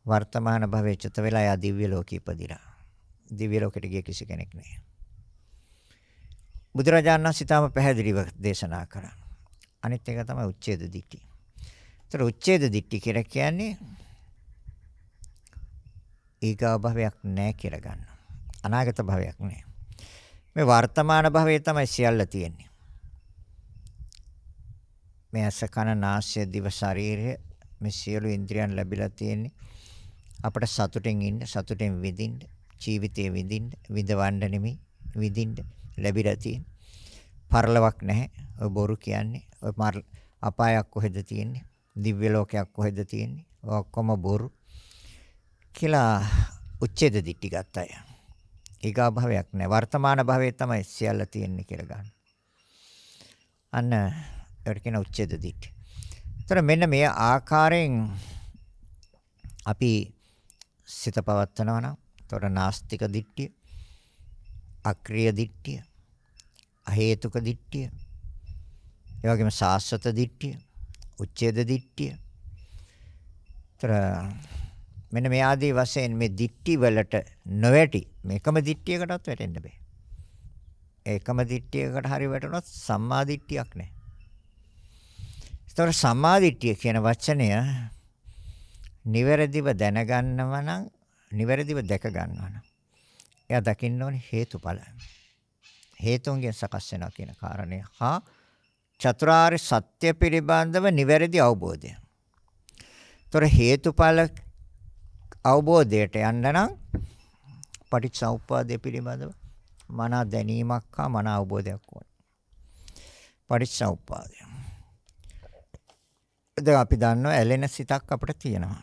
වර්තමාන භවයේ චත වෙලා යා දිව්‍ය ලෝකෙ ඉපදිලා. දිව්‍ය ලෝකෙට ගිය කිසි කෙනෙක් නෑ. බුදුරජාණන් සිතාම පැහැදිලිව දේශනා කරා. අනිත් එක තමයි උච්ඡේද දිටි. ඒතර උච්ඡේද දිටි කියලා කියන්නේ ඊගාව භවයක් නැහැ කියලා ගන්නවා. අනාගත භවයක් නැහැ. මේ වර්තමාන භවයේ තමයි සියල්ල තියෙන්නේ. මේ අසකන නාසය දිව ශරීරය මේ සියලු ඉන්ද්‍රියන් ලැබිලා තියෙන්නේ. අපට සතුටෙන් ඉන්න, සතුටෙන් විඳින්න, ජීවිතේ විඳින්න, විඳවන්න නෙමෙයි, විඳින්න ලැබිලා තියෙන්නේ. පරලවක් නැහැ. ඔය බොරු කියන්නේ. ඔය අපායක් කොහෙද තියෙන්නේ? දිව්‍ය ලෝකයක් කොහෙද තියෙන්නේ? ඔක්කොම බොරු. කියලා උච්ඡේද දිට්ටි ගත්ත අය. ඊගා භවයක් නැහැ. වර්තමාන භවයේ තමයි සියල්ල තියෙන්නේ කියලා ගන්න. අන්න ඒකට කියන උච්ඡේද දිට්ටි. ඒතර මෙන්න මේ ආකාරයෙන් අපි සිත පවත්නවා නම් ඒතර නාස්තික දිට්ඨිය, අක්‍රීය දිට්ඨිය, අහේතුක දිට්ඨිය, ඒ වගේම සාස්වත දිට්ඨිය, උච්ඡේද දිට්ඨිය. ඒතර මෙන්න මේ ආදී වශයෙන් මේ දික්ටි වලට නොවැටි මේකම දික්ටියකටවත් වැටෙන්න බෑ. ඒකම දික්ටියකට හරි වැටුණොත් සම්මා දික්ටියක් නෑ. ඒතර සම්මා දික්ටිය කියන වචනය නිවැරදිව දැනගන්නව නම් නිවැරදිව දැක ගන්නව නම් එයා දකින්න ඕනේ හේතුඵල. හේතුන්ගෙන් සකස් වෙනවා කියන කාරණය හා චතුරාර්ය සත්‍ය පිළිබඳව නිවැරදි අවබෝධය. ତොර හේතුඵල අවබෝධයට යන්න නම් පටිච්චසමුප්පාදය පිළිබඳව මනා දැනීමක් හා මනා අවබෝධයක් ඕන. පටිච්චසමුප්පාදය. දැන් අපි දන්නවා ඇලෙන සිතක් අපිට තියෙනවා.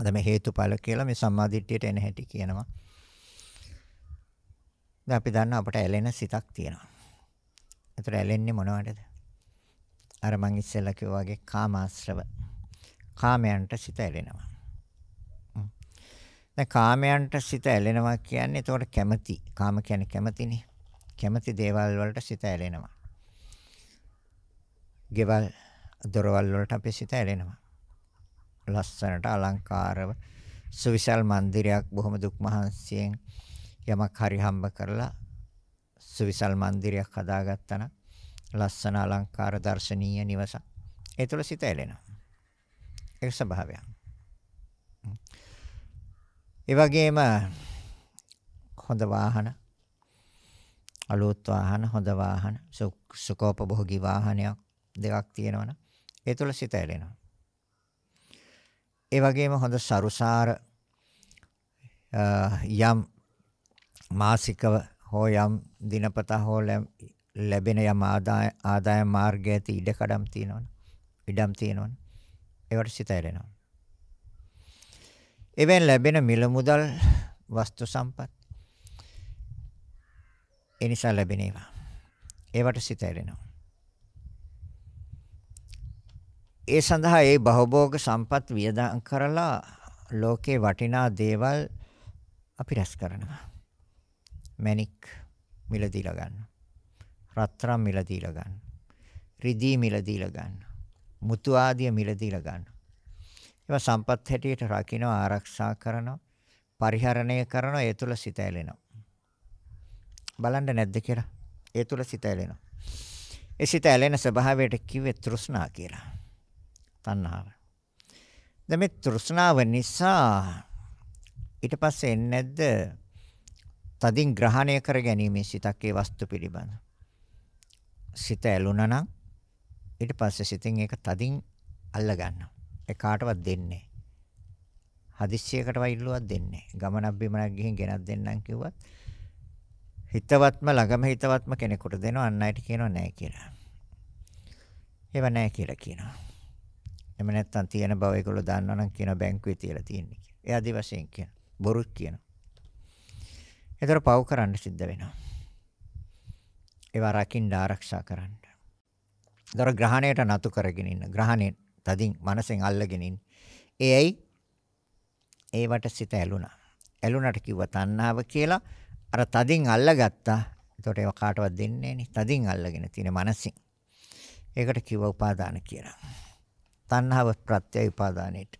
අද මේ හේතුඵල කියලා මේ සම්මාදිට්ඨියට එන හැටි කියනවා. දැන් අපි දන්නවා අපිට ඇලෙන සිතක් තියෙනවා. ඒතර ඇලෙන්නේ මොනවටද? අර මං ඉස්සෙල්ලා කිව්වා වගේ කාමාශ්‍රව. කාමයන්ට සිත ඇලෙනවා. දැන් කාමයන්ට සිත ඇලෙනවා කියන්නේ ඒකට කැමති. කාම කියන්නේ කැමතිනේ. කැමති දේවල් වලට සිත ඇලෙනවා. ගෙවල් දොරවල් වලට අපේ සිත ඇලෙනවා. ලස්සනට අලංකාරව සුවිසල් මන්දිරයක් බොහොම දුක් මහන්සියෙන් යමක් හරි හම්බ කරලා සුවිසල් මන්දිරයක් හදාගත්තා නම් ලස්සන අලංකාර දර්ශනීය නිවසක්. ඒ තුළ සිත ඇලෙනවා. ඒක ස්වභාවයක්. ඒ වගේම හොඳ වාහන අලුත් වාහන හොඳ වාහන සුඛෝපභෝගී වාහනයක් දෙකක් තියෙනවනේ ඒ තුල සිත ඇලෙනවා. ඒ වගේම හොඳ සරුසාර යම් මාසිකව හෝ යම් දිනපතා හෝ ලැබෙන යම් ආදාය ආදාය මාර්ගය ඇති ඉඩකඩම් තියෙනවනේ. ඉඩම් තියෙනවනේ. ඒවට සිත ඇලෙනවා. එවෙන් ලැබෙන මිල මුදල් වස්තු සම්පත් ඒ නිසා ලැබෙන ඒවා. ඒවට සිත ඇරෙනවා. ඒ සඳහා ඒ බහභෝග සම්පත් වියදම් කරලා ලෝකේ වටිනා දේවල් අපි රැස් කරනවා. මැණික් මිල දීලා ගන්න. රත්තරන් මිල දීලා ගන්න. රිදී මිල දීලා ගන්න. මුතු ආදිය මිල දීලා ගන්න. ඒවා සම්පත් හැටියට රකින්නවා ආරක්ෂා කරනවා පරිහරණය කරනවා ඒ තුල සිත ඇලෙනවා. බලන්න නැද්ද කියලා? ඒ තුල සිත ඇලෙනවා. ඒ සිත ඇලෙන ස්වභාවයට කිව්වේ තෘෂ්ණා කියලා. තණ්හාව. දැන් මේ තෘෂ්ණාව නිසා ඊට පස්සේ එන්නේ නැද්ද? තදින් ග්‍රහණය කර ගැනීමේ සිතක් ඒ වස්තු පිළිබඳ. සිත ඇලුනා නම් ඊට පස්සේ සිතින් ඒක තදින් අල්ල ගන්නවා. කාටවත් දෙන්නේ හදිස්සියකට වයිල්ලුවක් දෙන්නේ ගමනක් බිමනක් ගිහින් ගෙනත් දෙන්නම් කිව්වත් හිතවත්ම ළඟම හිතවත්ම කෙනෙකුට දෙනවා අන් අයට කියනවා නෑ කියලා. ඒව නෑ කියලා කියනවා. එමෙ නැත්තම් තියෙන බව ඒගොල්ලෝ දන්නවා නම් කියන බැංකුවේ තියලා තියෙන්නේ කියලා. ඒ ආදි වශයෙන් කියන. බොරුත් කියනවා. ඒතර පව් කරන්න සිද්ධ වෙනවා. ඒවා රකින්න ආරක්ෂා කරන්න. ඒතර ග්‍රහණයට නතු කරගෙන ඉන්න. ග්‍රහණයට තදින් මනසෙන් අල්ලගෙන ඉන්නේ. ඒ ඇයි? ඒවට සිත ඇලුනා. ඇලුනට කිව්වා තණ්හාව කියලා. අර තදින් අල්ලගත්තා. එතකොට ඒව කාටවත් දෙන්නේ නේ. තදින් අල්ලගෙන තියෙන මනසින්. ඒකට කිව්වා උපාදාන කියලා. තණ්හාව ප්‍රත්‍යය උපාදානෙට.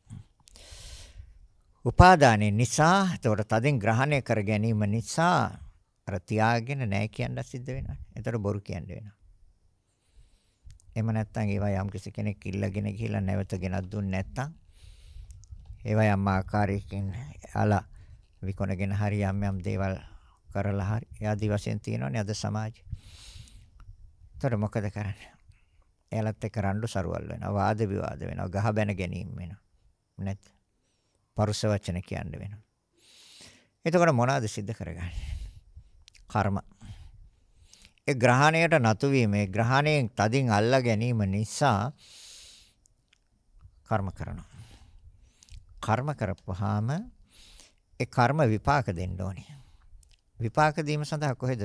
උපාදානෙ නිසා එතකොට තදින් ග්‍රහණය කර ගැනීම නිසා අර තියාගෙන නැහැ කියන්න සිද්ධ වෙනවා. එතකොට බොරු කියන්න වෙනවා. එහෙම නැත්නම් ඒවා යම් කිසි කෙනෙක් ඉල්ලගෙන ගිහිල්ලා නැවත ගෙනත් දුන්නේ නැත්නම් ඒවා යම් ආකාරයකින් අලා විකුණගෙන හරි යම් යම් දේවල් කරලා හරි ආදි වශයෙන් තියෙනවනේ අද සමාජය. ඒතර මොකද කරන්නේ? එයාලත් එක්ක රණ්ඩු සරුවල් වෙනවා වාද විවාද වෙනවා ගහ බැන ගැනීම වෙනවා නැත් පරුස වචන කියන්න වෙනවා එතකොට මොනවද සිද්ධ කරගන්නේ කර්ම ඒ ග්‍රහණයට නතු වීම ඒ ග්‍රහණයෙන් තදින් අල්ලා ගැනීම නිසා කර්ම කරනවා. කර්ම කරපුවාම ඒ කර්ම විපාක දෙන්න ඕනේ. විපාක දීම සඳහා කොහෙද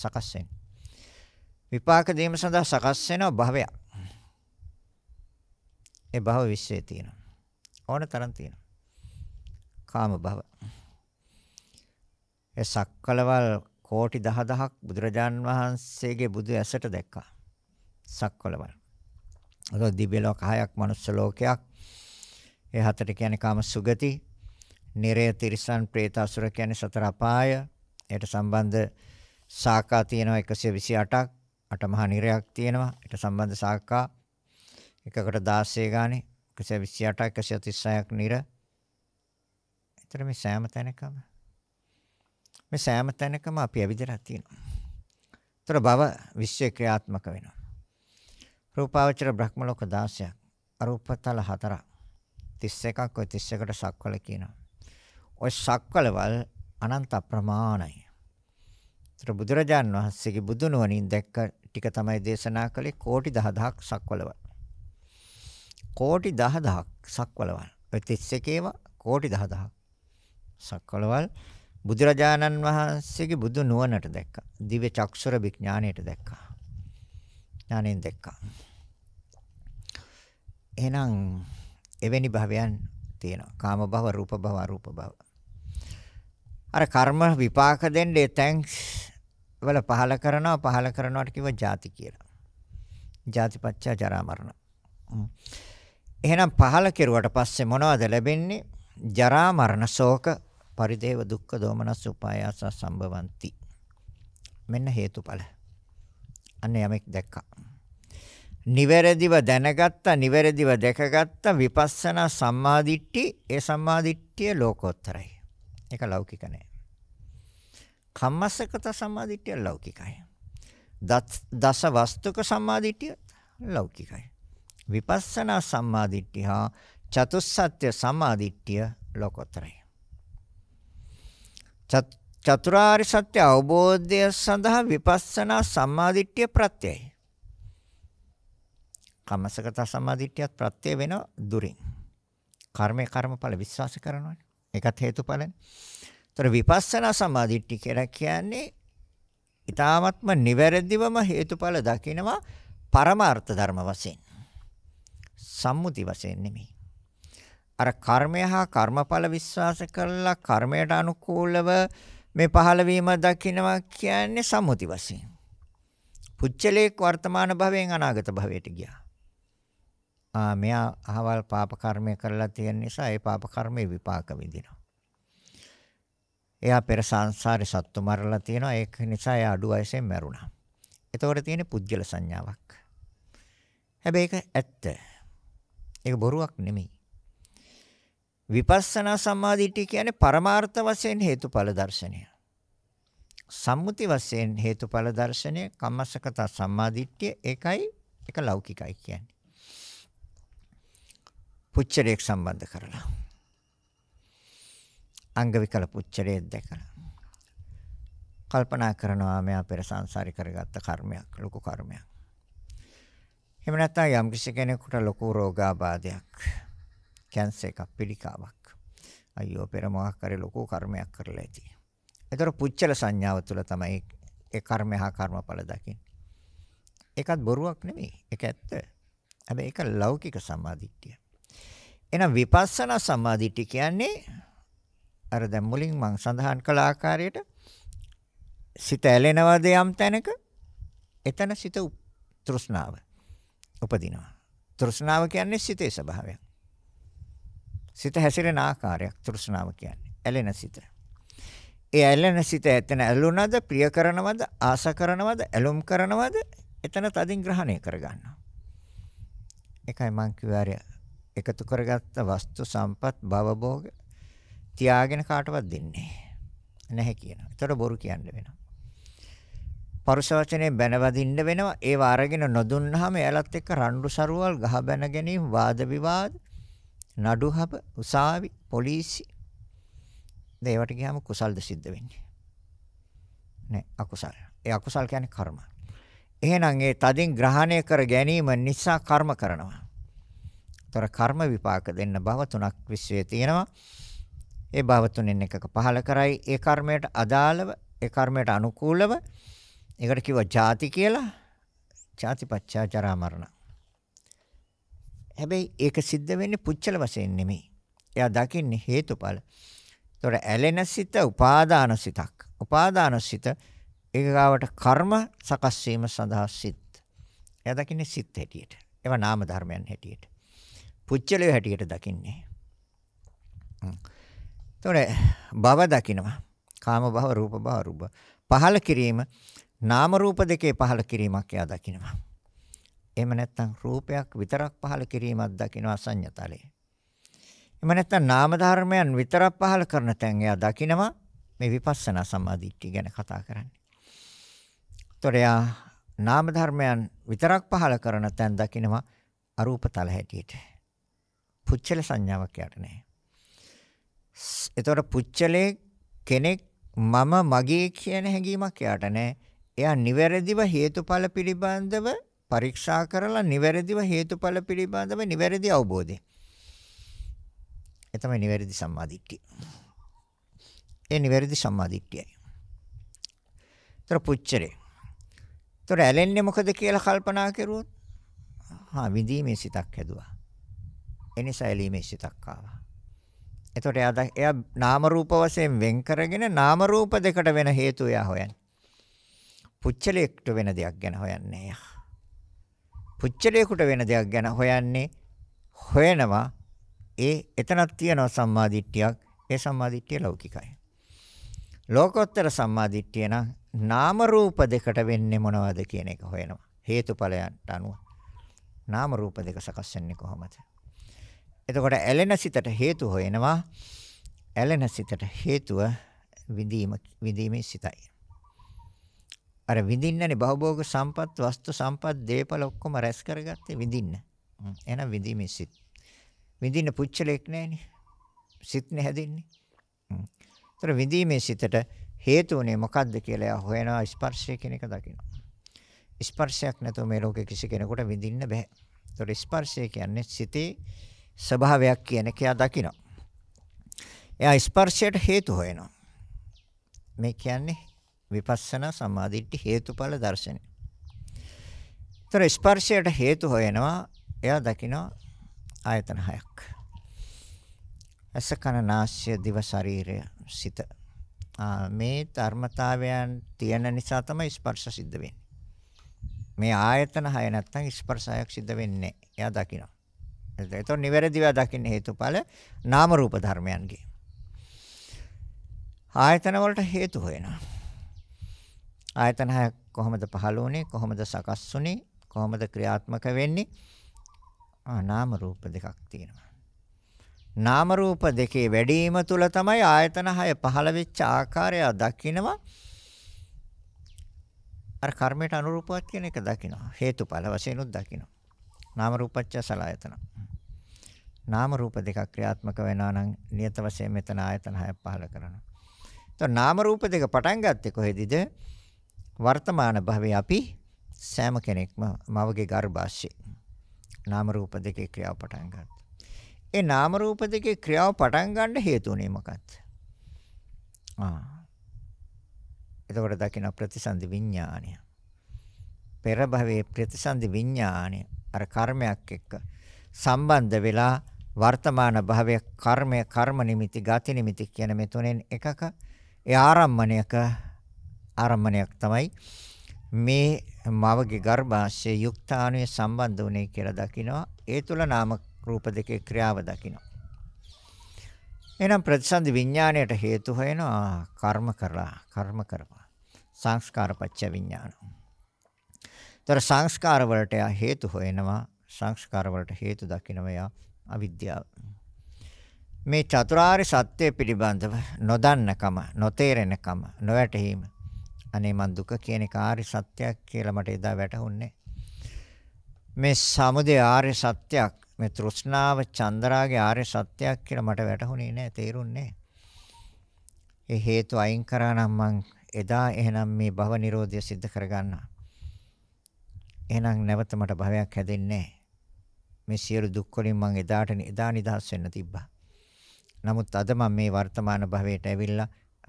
සකස් වෙන්නේ? විපාක දීම සඳහා සකස් වෙන භවයක්. ඒ භව විශ්වයේ තියෙනවා. ඕන තරම් තියෙනවා. කාම භව. ඒ සක්කලවල් කෝටි 10000ක් බුදුරජාන් වහන්සේගේ බුදු ඇසට දැක්කා. සක්වලවල. ඒක දිව්‍ය ලෝක හයක්, මනුස්ස ලෝකයක්. ඒ හතර කියන්නේ කාම සුගති, නිරය තිරිසන් പ്രേත අසුර කියන්නේ සතර අපාය. ඒට සම්බන්ධ සාකා තියෙනවා 128ක්, අටමහා නිරයක් තියෙනවා. ඒට සම්බන්ධ සාකා එකකට 16 ගානේ 128ක් 136ක් නිර. එතන මේ සෑම තැනකම මේ සෑම තැනකම අපි ඇවිදලා තියෙනවා. ඒතර භව විශ්ව ක්‍රියාත්මක වෙනවා. රූපාවචර බ්‍රහ්ම ලෝක 16ක්, අරූපතල 4ක්, 31ක් ඔය 31කට සක්වල කියනවා. ඔය සක්වලවල් අනන්ත ප්‍රමාණයි. ඒතර බුදුරජාන් වහන්සේගේ බුදුනුවණින් දැක්ක ටික තමයි දේශනා කළේ කෝටි 10000ක් සක්වලවල්. කෝටි 10000ක් සක්වලවල්. ඔය 31 ඒවා කෝටි 10000ක් සක්වලවල්. බුදුරජාණන් වහන්සේගේ බුදු නුවණට දැක්කා. දිව්‍ය චක්ෂුර විඥාණයට දැක්කා. ඥාණයෙන් දැක්කා. එහෙනම් එවැනි භවයන් තියෙනවා. කාම භව, රූප භව, අරූප භව. අර කර්ම විපාක දෙන්නේ තැන්ක්ස් වල පහල කරනවා පහල කරනවාට කිව්ව ಜಾති කියලා. ಜಾතිපච්චා ජරා මරණ. එහෙනම් පහල කෙරුවට පස්සේ මොනවද ලැබෙන්නේ? ජරා මරණ ශෝක පරිදේව දුක්ඛ දෝමනස් උපායාස සම්භවಂತಿ මෙන්න හේතුඵල අන්න යමෙක් දැක්කා නිවැරදිව දැනගත්තා නිවැරදිව දැකගත්තා විපස්සනා සම්මාදිට්ඨි ඒ සම්මාදිට්ඨිය ලෝකෝත්තරයි ඒක ලෞකික නෑ කම්මස්සකත සම්මාදිට්ඨිය ලෞකිකයි දස වස්තුක සම්මාදිට්ඨිය ලෞකිකයි විපස්සනා සම්මාදිට්ඨිය හා චතුස්සත්‍ය සම්මාදිට්ඨිය ලෝකෝත්තරයි චතුරාර්ය සත්‍ය අවබෝධය සඳහා විපස්සනා සම්මාදිට්ඨිය ප්‍රත්‍යයයි. කමසගත සම්මාදිට්ඨියත් ප්‍රත්‍ය වෙන දුරින්. කර්මය කර්මඵල විශ්වාස කරනවනේ. ඒකත් හේතුඵලනේ. ඒතර විපස්සනා සම්මාදිට්ඨිය කියලා කියන්නේ ඊ타ත්ම නිවැරදිවම හේතුඵල දකිනවා පරමාර්ථ ධර්ම වශයෙන්. සම්මුති වශයෙන් නෙමෙයි. අර කර්මය හා කර්මඵල විශ්වාස කරලා කර්මයට අනුකූලව මේ පහළවීම දකිනවා කියන්නේ සම්මුති වශයෙන්. පුච්චලේක් වර්තමාන භවයෙන් අනාගත භවයට ගියා. ආ මෙයා අහවල් පාප කර්මය කරලා තියෙන නිසා ඒ පාප කර්මේ විපාක විඳිනවා. එයා පෙර සංසාරේ සත්තු මරලා තියෙනවා ඒක නිසා එයා අඩු වයසෙන් මැරුණා. එතකොට තියෙන්නේ පුජ්‍යල සංඥාවක්. හැබැයි ඒක ඇත්ත. ඒක බොරුවක් නෙමෙයි. විපස්සනා සම්මාදිට්ඨිය කියන්නේ පරමාර්ථ වශයෙන් හේතුඵල දර්ශනය. සම්මුති වශයෙන් හේතුඵල දර්ශනය කම්මස්සකත සම්මාදිට්ඨිය ඒකයි ඒක ලෞකිකයි කියන්නේ. පුච්චරයක් සම්බන්ධ කරලා. අංග විකල පුච්චරයක් දැකලා. කල්පනා කරනවා මෙයා පෙර සංසාරේ කරගත්ත කර්මයක් ලොකු කර්මයක්. එහෙම නැත්නම් යම් කෙනෙකුට ලොකු රෝගාබාධයක් කැන්සර් එකක් පිළිකාවක්. අයියෝ පෙර මොකක් හරි ලොකු කර්මයක් කරලා ඇති. ඒතර පුච්චල සංඥාව තුළ තමයි ඒ කර්මය හා කර්මඵල දකින්නේ. ඒකත් බොරුවක් නෙමෙයි. ඒක ඇත්ත. හැබැයි ඒක ලෞකික සම්මාදිට්ඨිය. එහෙනම් විපස්සනා සම්මාදිට්ඨිය කියන්නේ අර දැන් මුලින් මම සඳහන් කළ ආකාරයට සිත ඇලෙනවද යම් තැනක එතන සිත තෘෂ්ණාව උපදිනවා. තෘෂ්ණාව කියන්නේ සිතේ ස්වභාවයක්. සිත හැසිරෙන ආකාරයක් තෘෂ්ණාව කියන්නේ. ඇලෙන සිත. ඒ ඇලෙන සිත එතන ඇලුනද ප්‍රිය කරනවද ආස කරනවද ඇලුම් කරනවද එතන තදින් ග්‍රහණය කරගන්නවා. එකයි මං කිව්වාරය එකතු කරගත්ත වස්තු සම්පත් භවභෝග තියාගෙන කාටවත් දෙන්නේ නැහැ කියනවා. ඒතර බොරු කියන්න වෙනවා. පරුෂ වචනේ බැනවදින්න වෙනවා. ඒව අරගෙන නොදුන්නාම එයාලත් එක්ක රණ්ඩු සරුවල් ගහ බැන ගැනීම වාද විවාද නඩුහබ, උසාවි, පොලිසි දේවට ගියාම කුසල්ද සිද්ධ වෙන්නේ. නෑ අකුසල්. ඒ අකුසල් කියන්නේ කර්ම. එහෙනම් ඒ තදින් ග්‍රහණය කර ගැනීම නිසා කර්ම කරනවා. තොර කර්ම විපාක දෙන්න භව තුනක් විශ්වයේ තියෙනවා. ඒ භව තුනෙන් එකක පහල කරයි ඒ කර්මයට අදාළව ඒ කර්මයට අනුකූලව ඒකට කිව්වා ಜಾති කියලා. ಜಾතිපච්චා ජරා මරණ. හැබැයි ඒක සිද්ධ වෙන්නේ පුච්චල වශයෙන් නෙමෙයි. එයා දකින්නේ හේතුඵල. ඒතොර ඇලෙන සිත උපාදාන සිතක්. උපාදාන සිත ඒකවට කර්ම සකස් වීම සඳහා සිත්. එයා දකින්නේ සිත් හැටියට. ඒවා නාම ධර්මයන් හැටියට. පුච්චලයේ හැටියට දකින්නේ. ඒතොර භව දකින්නවා. කාම භව, රූප භව, රූප. පහල කිරීම නාම රූප දෙකේ පහල කිරීමක් එයා දකින්නවා. එහෙම නැත්නම් රූපයක් විතරක් පහළ කිරීමක් දකිනවා සංඤතලේ. එහෙම නැත්නම් නාම ධර්මයන් විතරක් පහළ කරන තැන් එයා දකිනවා මේ විපස්සනා සම්මාදිට්ඨිය ගැන කතා කරන්නේ. ඒතොර එයා නාම ධර්මයන් විතරක් පහළ කරන තැන් දකිනවා අරූපතල හැටියට. පුච්චල සංඥාවක් යට නැහැ. ඒතොර පුච්චලේ කෙනෙක් මම මගේ කියන හැඟීමක් යාට නැහැ. එයා නිවැරදිව හේතුඵල පිළිබඳව පරීක්ෂා කරලා නිවැරදිව හේතුඵල පිළිබඳව නිවැරදි අවබෝධය. ඒ තමයි නිවැරදි සම්මාදිට්ඨිය. ඒ නිවැරදි සම්මාදිට්ඨියයි. ତර පුච්චරේ. ତර ඇලෙන්නේ මොකද කියලා කල්පනා කරුවොත් හා විඳීමේ සිතක් හැදුවා. එනිසා ඇලීමේ සිතක් ආවා. එතකොට එයා එයා නාම රූප වශයෙන් වෙන් කරගෙන නාම රූප දෙකට වෙන හේතු එයා හොයන්නේ. පුච්චලෙක්ට වෙන දෙයක් ගැන හොයන්නේ එයා. පුච්චලයකට වෙන දෙයක් ගැන හොයන්නේ හොයනවා ඒ එතනක් තියෙනවා සම්මාදිට්ඨියක් ඒ සම්මාදිට්ඨිය ලෞකිකයි ලෝකෝත්තර සම්මාදිට්ඨිය නම් නාම රූප දෙකට වෙන්නේ මොනවද කියන එක හොයනවා හේතුඵලයන්ට අනුව නාම රූප දෙක සකස් වෙන්නේ කොහොමද එතකොට ඇලෙන සිතට හේතු හොයනවා ඇලෙන සිතට හේතුව විඳීම විඳීමේ සිතයි අර විඳින්නනේ භවභෝග සම්පත් වස්තු සම්පත් දේපල ඔක්කොම රැස් කරගත්තේ විඳින්න. එහෙනම් විඳීමේ සිත්. විඳින්න පුච්චලෙක් නැහැනේ. සිත්නේ හැදෙන්නේ. ඒතර විඳීමේ සිතට හේතු උනේ මොකද්ද කියලා එයා හොයනවා ස්පර්ශය කියන එක දකිනවා. ස්පර්ශයක් නැතුව මේ ලෝකෙ කිසි කෙනෙකුට විඳින්න බෑ. ඒතර ස්පර්ශය කියන්නේ සිතේ ස්වභාවයක් කියන එක එයා දකිනවා. එයා ස්පර්ශයට හේතු හොයනවා. මේ කියන්නේ විපස්සනා සමාධිට්ඨි හේතුඵල දර්ශනය. ତර ස්පර්ශයට හේතු හොයනවා එයා දකිනවා ආයතන හයක්. ඇස කන නාසය දිව ශරීරය සිත. මේ ධර්මතාවයන් තියෙන නිසා තමයි ස්පර්ශ සිද්ධ වෙන්නේ. මේ ආයතන හය නැත්තම් ස්පර්ශයක් සිද්ධ වෙන්නේ එයා දකිනවා. එතකොට නිවැරදිව දකින්න හේතුඵල නාම රූප ධර්මයන්ගේ ආයතන වලට හේතු හොයනවා. ආයතන හය කොහොමද පහළ වුනේ කොහොමද සකස් වුනේ කොහොමද ක්‍රියාත්මක වෙන්නේ ආ නාම රූප දෙකක් තියෙනවා නාම රූප දෙකේ වැඩිම තුල තමයි ආයතන හය පහළ වෙච්ච ආකාරය දකිනවා අර කර්මයට අනුරූපවත් කියන එක දකිනවා හේතුඵල වශයෙන් උත් දකිනවා නාම රූපච්ච සලආයතන නාම රූප දෙකක් ක්‍රියාත්මක වෙනවා නම් නියත වශයෙන් මෙතන ආයතන හය පහළ කරනවා එතකොට නාම රූප දෙක පටන් ගත්තේ කොහෙදද වර්තමාන භවයේ අපි සෑම කෙනෙක්ම මවගේ ගර්භාෂයේ නාම රූප දෙකේ ක්‍රියාව පටන් ගන්නවා. ඒ නාම රූප දෙකේ ක්‍රියාව පටන් ගන්න හේතුනේ මොකක්ද? ආ. එතකොට දකින්න ප්‍රතිසන්දි විඥානය. පෙර භවයේ ප්‍රතිසන්දි විඥානය අර කර්මයක් එක්ක සම්බන්ධ වෙලා වර්තමාන භවයේ කර්මය කර්ම නිමිති ගති නිමිති කියන මේ තුනෙන් එකක ඒ ආරම්මණයක අරමුණක් තමයි මේ මවගේ ගර්භාෂයේ යුක්තාණුවේ සම්බන්ධ වුනේ කියලා දකිනවා. ඒ තුල නාම රූප දෙකේ ක්‍රියාව දකිනවා. එහෙනම් ප්‍රතිසන්දි විඥාණයට හේතු හොයනවා කර්ම කරලා කර්ම කරපා. සංස්කාරපච්ච විඥාන. ତර සංස්කාර වලට හේතු හොයනවා සංස්කාර වලට හේතු දකිනවා අවිද්‍යාව. මේ චතුරාර්ය සත්‍ය පිළිබඳව නොදන්නකම, නොතේරෙනකම, නොවැටහීම අනේ මං දුක කියන එක ආර්ය සත්‍යයක් කියලා මට එදා වැටහුන්නේ. මේ සමුදය ආර්ය සත්‍යයක්, මේ තෘෂ්ණාව චන්දරාගේ ආර්ය සත්‍යයක් කියලා මට වැටහුනේ නෑ, තේරුන්නේ ඒ හේතු අයින් කරා නම් මං එදා එහෙනම් මේ භව නිරෝධය સિદ્ધ කරගන්නවා. එහෙනම් නැවත මට භවයක් හැදෙන්නේ නෑ. මේ සියලු දුක් වලින් මං එදාට එදා නිදහස් වෙන්න තිබ්බා. නමුත් අද මම මේ වර්තමාන භවයට ඇවිල්ලා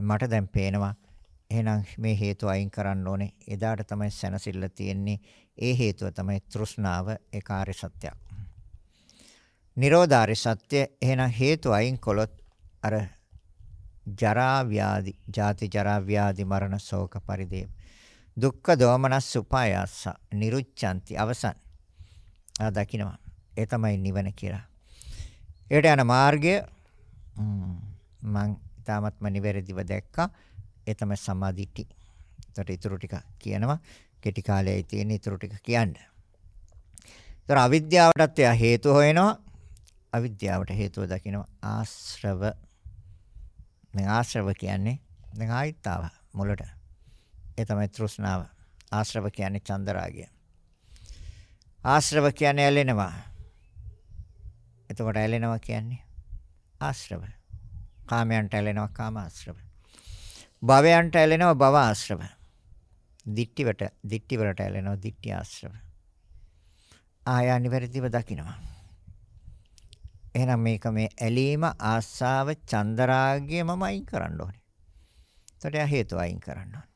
මට දැන් පේනවා එහෙනම් මේ හේතු අයින් කරන්න ඕනේ. එදාට තමයි සැනසෙල්ල තියෙන්නේ. ඒ හේතුව තමයි තෘෂ්ණාව ඒ කාර්ය සත්‍යයක්. නිරෝධාරය සත්‍ය එහෙනම් හේතු අයින් කළොත් අර ජරා ව්‍යාධි, ජාති ජරා ව්‍යාධි මරණ ශෝක පරිදේ දුක්ඛ දෝමනස් උපායාස නිරුච්ඡanti අවසන්. ආ දකින්නවා. ඒ තමයි නිවන කියලා. ඒට යන මාර්ගය මම තාමත්ම නිවැරදිව දැක්කා. ඒ තමයි සම්මාදිට්ඨි. ඒතර ඊටු ටික කියනවා. කෙටි කාලයයි තියෙන ඊටු ටික කියන්න. ඒතර අවිද්‍යාවටත් එයා හේතු හොයනවා. අවිද්‍යාවට හේතුව දකිනවා ආශ්‍රව. මේ ආශ්‍රව කියන්නේ දැන් ආයිත්තාව මුලට. ඒ තමයි තෘෂ්ණාව. ආශ්‍රව කියන්නේ චන්දරාගය. ආශ්‍රව කියන්නේ ඇලෙනවා. එතකොට ඇලෙනවා කියන්නේ ආශ්‍රව. කාමයන්ට ඇලෙනවා කාම ආශ්‍රව. භවයන්ට ඇලෙනවා භව ආශ්‍රම. දික්ටිවට දික්ටිවලට ඇලෙනවා දික්ටි ආශ්‍රම. ආයනිවැරදිව දකිනවා. එහෙනම් මේක මේ ඇලීම ආස්සාව චන්දරාගය මම අයින් කරන්න ඕනේ. එතකොට එයා හේතු අයින් කරන්න ඕනේ.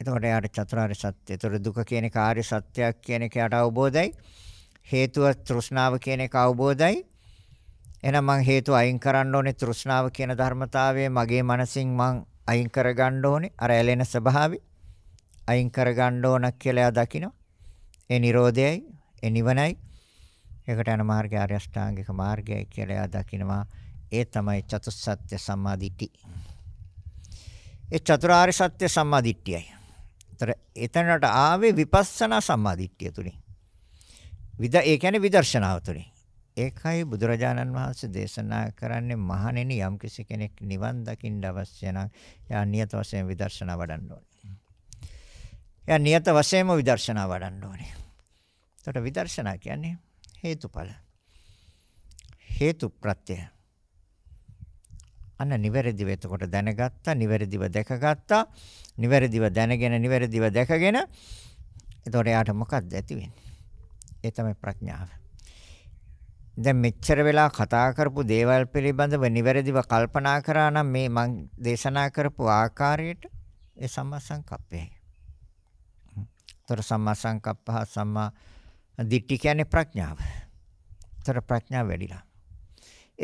එතකොට එයාට චතුරාර්ය සත්‍ය, එතකොට දුක කියන කාර්ය සත්‍යයක් කියන එක යට අවබෝධයි. හේතුව තෘෂ්ණාව කියන එක අවබෝධයි. එහෙනම් මං හේතු අයින් කරන්න ඕනේ තෘෂ්ණාව කියන ධර්මතාවය මගේ මනසින් මං අයින් කරගන්න ඕනේ අර ඇලෙන ස්වභාවය අයින් කරගන්න ඕන කියලා එයා දකිනවා ඒ Nirodhayai ඒ නිවනයි ඒකට යන මාර්ගය ආර්ය අෂ්ටාංගික මාර්ගයයි කියලා එයා දකිනවා ඒ තමයි චතුස්සත්‍ය සම්මාදිට්ඨි ඒ චතුරාර්ය සත්‍ය සම්මාදිට්ඨියයි එතනට ආවේ විපස්සනා සම්මාදිට්ඨිය තුලින් විද ඒ කියන්නේ විදර්ශනාව තුලින් ඒකයි බුදුරජාණන් වහන්සේ දේශනා කරන්නේ මහණෙනි යම්කිසි කෙනෙක් නිවන් දකින්න අවශ්‍ය නම් යා නියත වශයෙන් විදර්ශනා වඩන්න ඕනේ. යා නියත වශයෙන්ම විදර්ශනා වඩන්න ඕනේ. එතකොට විදර්ශනා කියන්නේ හේතුඵල. හේතු ප්‍රත්‍යය. අන්න නිවැරදිව එතකොට දැනගත්තා, නිවැරදිව දැකගත්තා, නිවැරදිව දැනගෙන නිවැරදිව දැකගෙන එතකොට යාට මොකක්ද ඇති වෙන්නේ? ඒ තමයි ප්‍රඥාව. දැන් මෙච්චර වෙලා කතා කරපු දේවල් පිළිබඳව නිවැරදිව කල්පනා කරා නම් මේ මං දේශනා කරපු ආකාරයට ඒ සම්මා සංකප්පයයි. ତර සම්මා සංකප්ප හා සම්මා දිට්ඨි කියන්නේ ප්‍රඥාව. ତර ප්‍රඥාව වැඩිලා.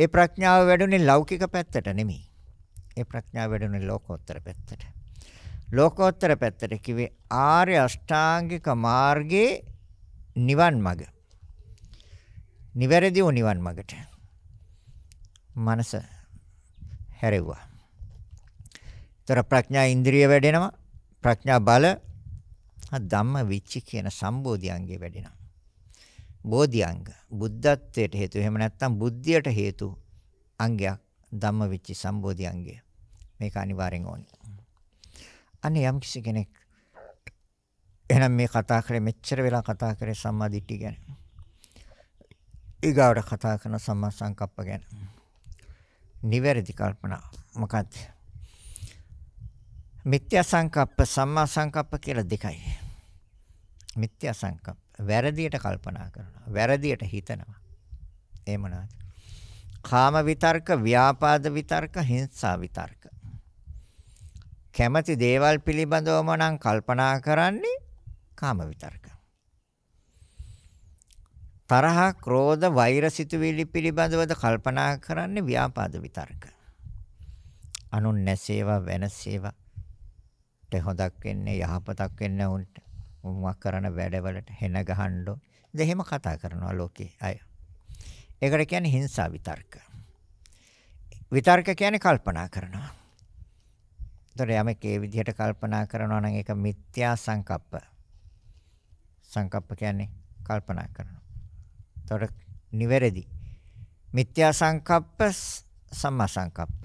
ඒ ප්‍රඥාව වැඩුණේ ලෞකික පැත්තට නෙමෙයි. ඒ ප්‍රඥාව වැඩුණේ ලෝකෝත්තර පැත්තට. ලෝකෝත්තර පැත්තට කිව්වේ ආර්ය අෂ්ටාංගික මාර්ගයේ නිවන් මඟ. නිවැරදිව නිවන් මාර්ගට මනස හැරෙව්වා. ତර ප්‍රඥා ඉන්ද්‍රිය වැඩෙනවා. ප්‍රඥා බල ධම්ම විචි කියන සම්බෝධියංගේ වැඩෙනවා. බෝධියංග බුද්ධත්වයට හේතු. එහෙම නැත්නම් බුද්ධියට හේතු අංගයක් ධම්ම විචි සම්බෝධියංගය. මේක අනිවාර්යෙන් ඕනේ. අනේ යම් කිසි කෙනෙක් එහෙනම් මේ කතා කරේ මෙච්චර වෙලා කතා කරේ සම්මා දිට්ඨිය ගැන. ඊගාවට කතා කරන සම්මා සංකප්ප ගැන. නිවැරදි කල්පනා මොකද්ද? මිත්‍යා සංකප්ප සම්මා සංකප්ප කියලා දෙකයි. මිත්‍යා සංකප්ප වැරදියට කල්පනා කරනවා. වැරදියට හිතනවා. ඒ මොනවාද? කාම විතර්ක, ව්‍යාපාද විතර්ක, හිංසා විතර්ක. කැමැති දේවල් පිළිබඳවම නම් කල්පනා කරන්නේ කාම විතර්ක. තරහ, ක්‍රෝධ, වෛර සිතුවිලි පිළිබඳවද කල්පනා කරන්නේ ව්‍යාපාද විතර්ක. අනුන් නැසේවා වෙනසේවා ට හොදක් වෙන්නේ යහපතක් වෙන්නේ උන්ට. උන්වක් කරන වැඩවලට හෙන ගහන්නෝ. දෙහෙම කතා කරනවා ලෝකේ අය. ඒකට කියන්නේ හිංසා විතර්ක. විතර්ක කියන්නේ කල්පනා කරනවා. ඒතර යමෙක් ඒ විදිහට කල්පනා කරනවා නම් ඒක මිත්‍යා සංකප්ප. සංකප්ප කියන්නේ කල්පනා කරනවා. ඒතොර නිවැරදි. මිත්‍යා සංකප්ප සම්මා සංකප්ප.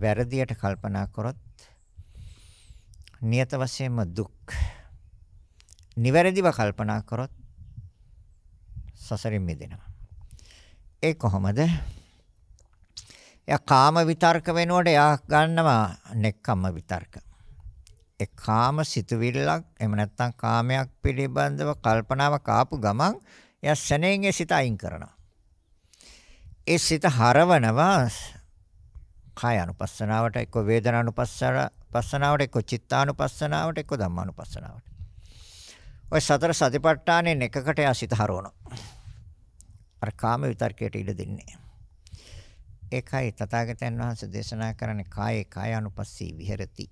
වැරදියට කල්පනා කරොත් නියත වශයෙන්ම දුක්. නිවැරදිව කල්පනා කරොත් සසරින් මිදෙනවා. ඒ කොහොමද? එයා කාම විතර්ක වෙනකොට එයා ගන්නවා නෙක්ඛම්ම විතර්ක. ඒ කාම සිතුවිල්ලක් එහෙම නැත්නම් කාමයක් පිළිබඳව කල්පනාවක් ආපු ගමන් එයා සැනෙන් ඒ සිත අයින් කරනවා. ඒ සිත හරවනවා කාය අනුපස්සනාවට එක්ක වේදනා අනුපස්සනාවට එක්ක චිත්තානුපස්සනාවට එක්ක ධම්මානුපස්සනාවට. ඔය සතර සතිපට්ඨානෙන් එකකට එයා සිත හරවනවා. අර කාම විතර්කයට ඉඩ දෙන්නේ. ඒකයි තථාගතයන් වහන්සේ දේශනා කරන්නේ කායේ කායානුපස්සී විහෙරති.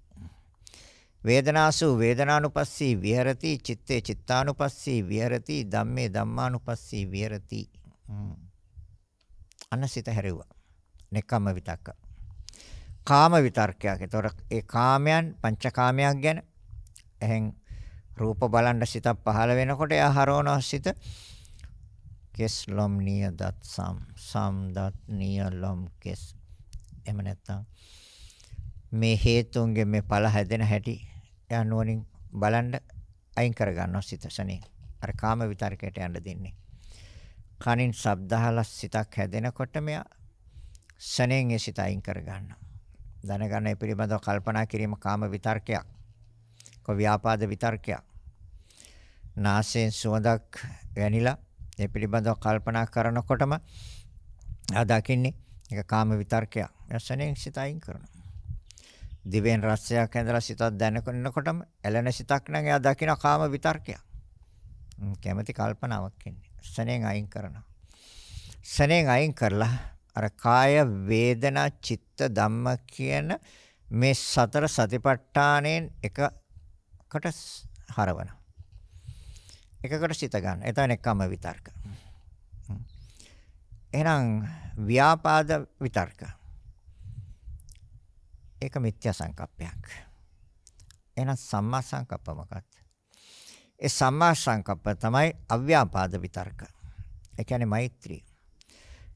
වේදනාසු වේදනානුපස්සී විහෙරති චitte චිත්තානුපස්සී විහෙරති ධම්මේ ධම්මානුපස්සී විහෙරති අනසිත හැරෙව්වා නෙකම්ම විතක්ක කාම විතර්කයක් ඒතොර ඒ කාමයන් පංචකාමයක් ගැන එහෙන් රූප බලන්න සිත පහළ වෙනකොට එයා හරවනවා සිත කෙස්ලොම් නිය දත් සම් සම් දත් නිය ලොම් කෙස් එහෙම නැත්නම් මේ හේතුන්ගේ මේ පළ හැදෙන හැටි එයා නුවණින් බලන්න අයින් කර ගන්නවා සිත ශනේ. අර කාම විතරකයට යන්න දෙන්නේ. කනින් ශබ්දහල සිතක් හැදෙනකොට මෙයා ශනේන් ඒ සිත අයින් කර ගන්නවා. දැනගන්න ඒ පිළිබඳව කල්පනා කිරීම කාම විතරකයක්. කො ව්‍යාපාද විතරකයක්. නාසයෙන් සුවඳක් වැනිලා ඒ පිළිබඳව කල්පනා කරනකොටම ආ දකින්නේ ඒක කාම විතරකයක්. ශනේන් සිත අයින් කරනවා. දිවෙන් රසයක් ඇඳලා සිතක් දැනනකොටම ඇලෙන සිතක් නම් එයා දකින කාම විතර්කයක්. කැමැති කල්පනාවක් එන්නේ. සනෙන් අයින් කරනවා. සනෙන් අයින් කරලා අර කාය වේදනා චිත්ත ධම්ම කියන මේ සතර සතිපට්ඨානෙන් එකකට හරවනවා. එකකට සිත ගන්න. එතන එකම විතර්ක. එහෙනම් ව්‍යාපාද විතර්ක. ඒක මිත්‍යා සංකප්පයක්. එහෙනම් සම්මා සංකප්ප මොකක්ද? ඒ සම්මා සංකප්ප තමයි අව්‍යාපාද විතර්ක. ඒ කියන්නේ මෛත්‍රී.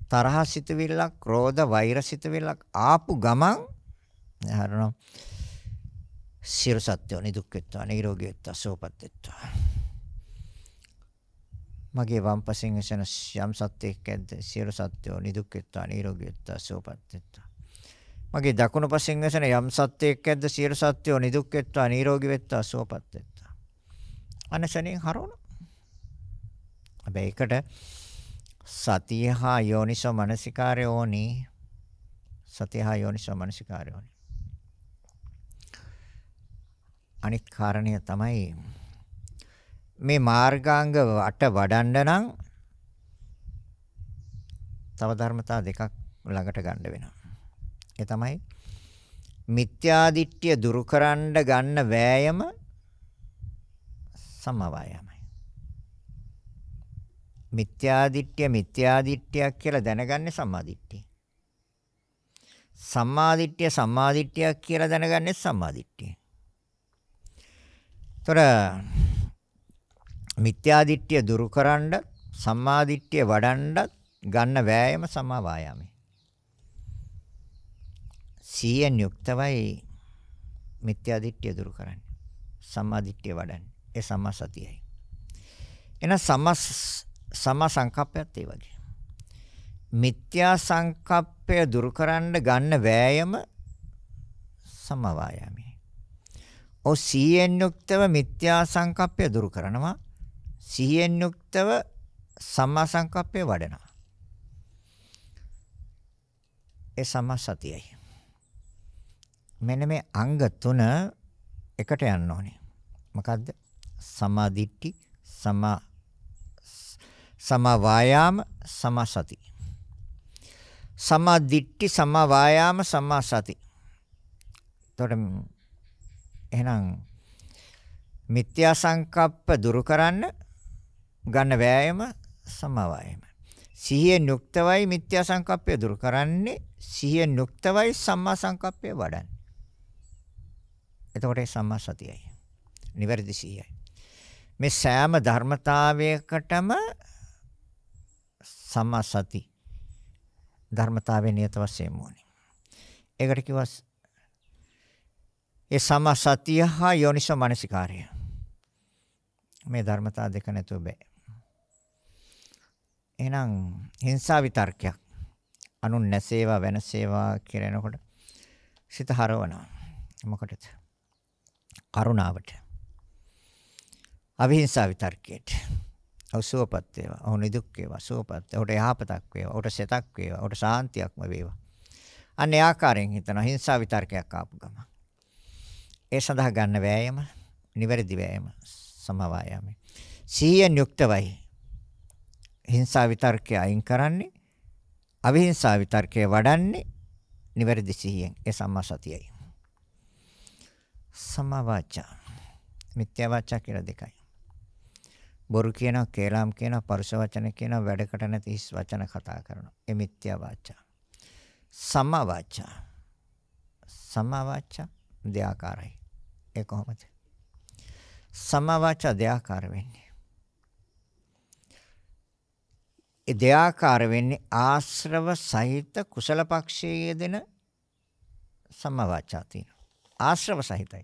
තරහ සිතවිල්ලක්, ක්‍රෝධ, වෛර සිතවිල්ලක් ආපු ගමන් හරනවා. සියලු සත්‍යෝ නිදුක්කෙත්වා, නිරෝගීත්වා, සෝපත්ත්වා. මගේ වම් පසින් එසෙන යම් සත්‍යයක් ඇද්ද? සියලු සත්‍යෝ නිදුක්කෙත්වා, නිරෝගීත්වා, සෝපත්ත්වා. මගේ දකුණු පසින් වෙසෙන යම් සත්‍යයක් ඇද්ද සියලු සත්‍යෝ නිදුක් වෙත්වා නිරෝගී වෙත්වා සුවපත් වෙත්වා. අනශනින් හරවන. හැබැයි ඒකට සතිය හා යෝනිසෝ මනසිකාරය ඕනි. සතිය හා යෝනිසෝ මනසිකාරය ඕනි. අනිත් කාරණය තමයි මේ මාර්ගාංග වට වඩන්න නම් තව ධර්මතා දෙකක් ළඟට ගන්න වෙනවා. ඒ තමයි මිත්‍යාදිට්ඨිය දුරුකරන්න ගන්න වෑයම සමවායමයි. මිත්‍යාදිට්ඨිය මිත්‍යාදිට්ඨියක් කියලා දැනගන්නේ සම්මාදිට්ඨිය. සම්මාදිට්ඨිය සම්මාදිට්ඨියක් කියලා දැනගන්නේ සම්මාදිට්ඨිය. ତොර මිත්‍යාදිට්ඨිය දුරුකරන්න සම්මාදිට්ඨිය වඩන්න ගන්න වෑයම සමවායමයි. සීයෙන් යුක්තවයි මිත්‍යා දිට්ඨිය දුරු කරන්නේ. සම්මා දිට්ඨිය වඩන්නේ. ඒ සම්මා සතියයි. එහෙනම් සම්මා සම්මා සංකප්පයත් ඒ වගේ. මිත්‍යා සංකප්පය දුරු කරන්න ගන්න වෑයම සම්මා වායාමයි. ඔව් සීයෙන් යුක්තව මිත්‍යා සංකප්පය දුරු කරනවා. සීයෙන් යුක්තව සම්මා සංකප්පය වඩනවා. ඒ සම්මා සතියයි. මෙන්න මේ අංග තුන එකට යන්න ඕනේ. මොකද්ද? සමා දිට්ඨි, සමා සමා වායාම, සමා සති. සමා දිට්ඨි, සමා වායාම, සමා සති. එතකොට එහෙනම් මිත්‍යා සංකප්ප දුරු කරන්න ගන්න වෑයම සමා වායාම. සිහියෙන් යුක්තවයි මිත්‍යා සංකප්පය දුරු කරන්නේ සිහියෙන් යුක්තවයි සම්මා සංකප්පය වඩන්නේ එතකොට ඒ සම්මා සතියයි. නිවැරදි සිහියයි. මේ සෑම ධර්මතාවයකටම සම්මා සති ධර්මතාවයේ නියත වශයෙන් මොනේ. ඒකට කිව්වස් ඒ සම්මා සතිය හා යෝනිසෝ මනසිකාරය. මේ ධර්මතාව දෙක නැතුව බෑ. එහෙනම් හිංසා විතර්කයක් අනුන් නැසේවා වෙනසේවා කියනකොට සිත හරවනවා. මොකටද? කරුණාවට. අවිහිංසා විතර්කයට. ඔසුවපත් වේවා. ඔහු නිදුක් වේවා. සුවපත්. ඔහුට යහපතක් වේවා. ඔහුට සෙතක් වේවා. ඔහුට සාන්තියක්ම වේවා. අන්න ඒ ආකාරයෙන් හිතනවා හිංසා විතර්කයක් ආපු ගමන්. ඒ සඳහා ගන්න වෑයම නිවැරදි වෑයම සමවායාමයි. සීයෙන් යුක්තවයි. හිංසා විතර්කය අයින් කරන්නේ අවිහිංසා විතර්කය වඩන්නේ නිවැරදි සිහියෙන්. ඒ සම්මා සතියයි. සම්මා වාචා. මිත්‍යා වාචා කියලා දෙකයි. බොරු කියනවා, කේලම් කියනවා, පරුෂ වචන කියනවා, වැඩකට නැති හිස් වචන කතා කරනවා. ඒ මිත්‍යා වාචා. සම්මා වාචා. සම්මා වාචා දෙආකාරයි. ඒ කොහොමද? සම්මා වාචා දෙආකාර වෙන්නේ. ඒ දෙආකාර වෙන්නේ ආශ්‍රව සහිත කුසල පක්ෂයේ දෙන සම්මා වාචා තියෙනවා. ආශ්‍රව සහිතයි.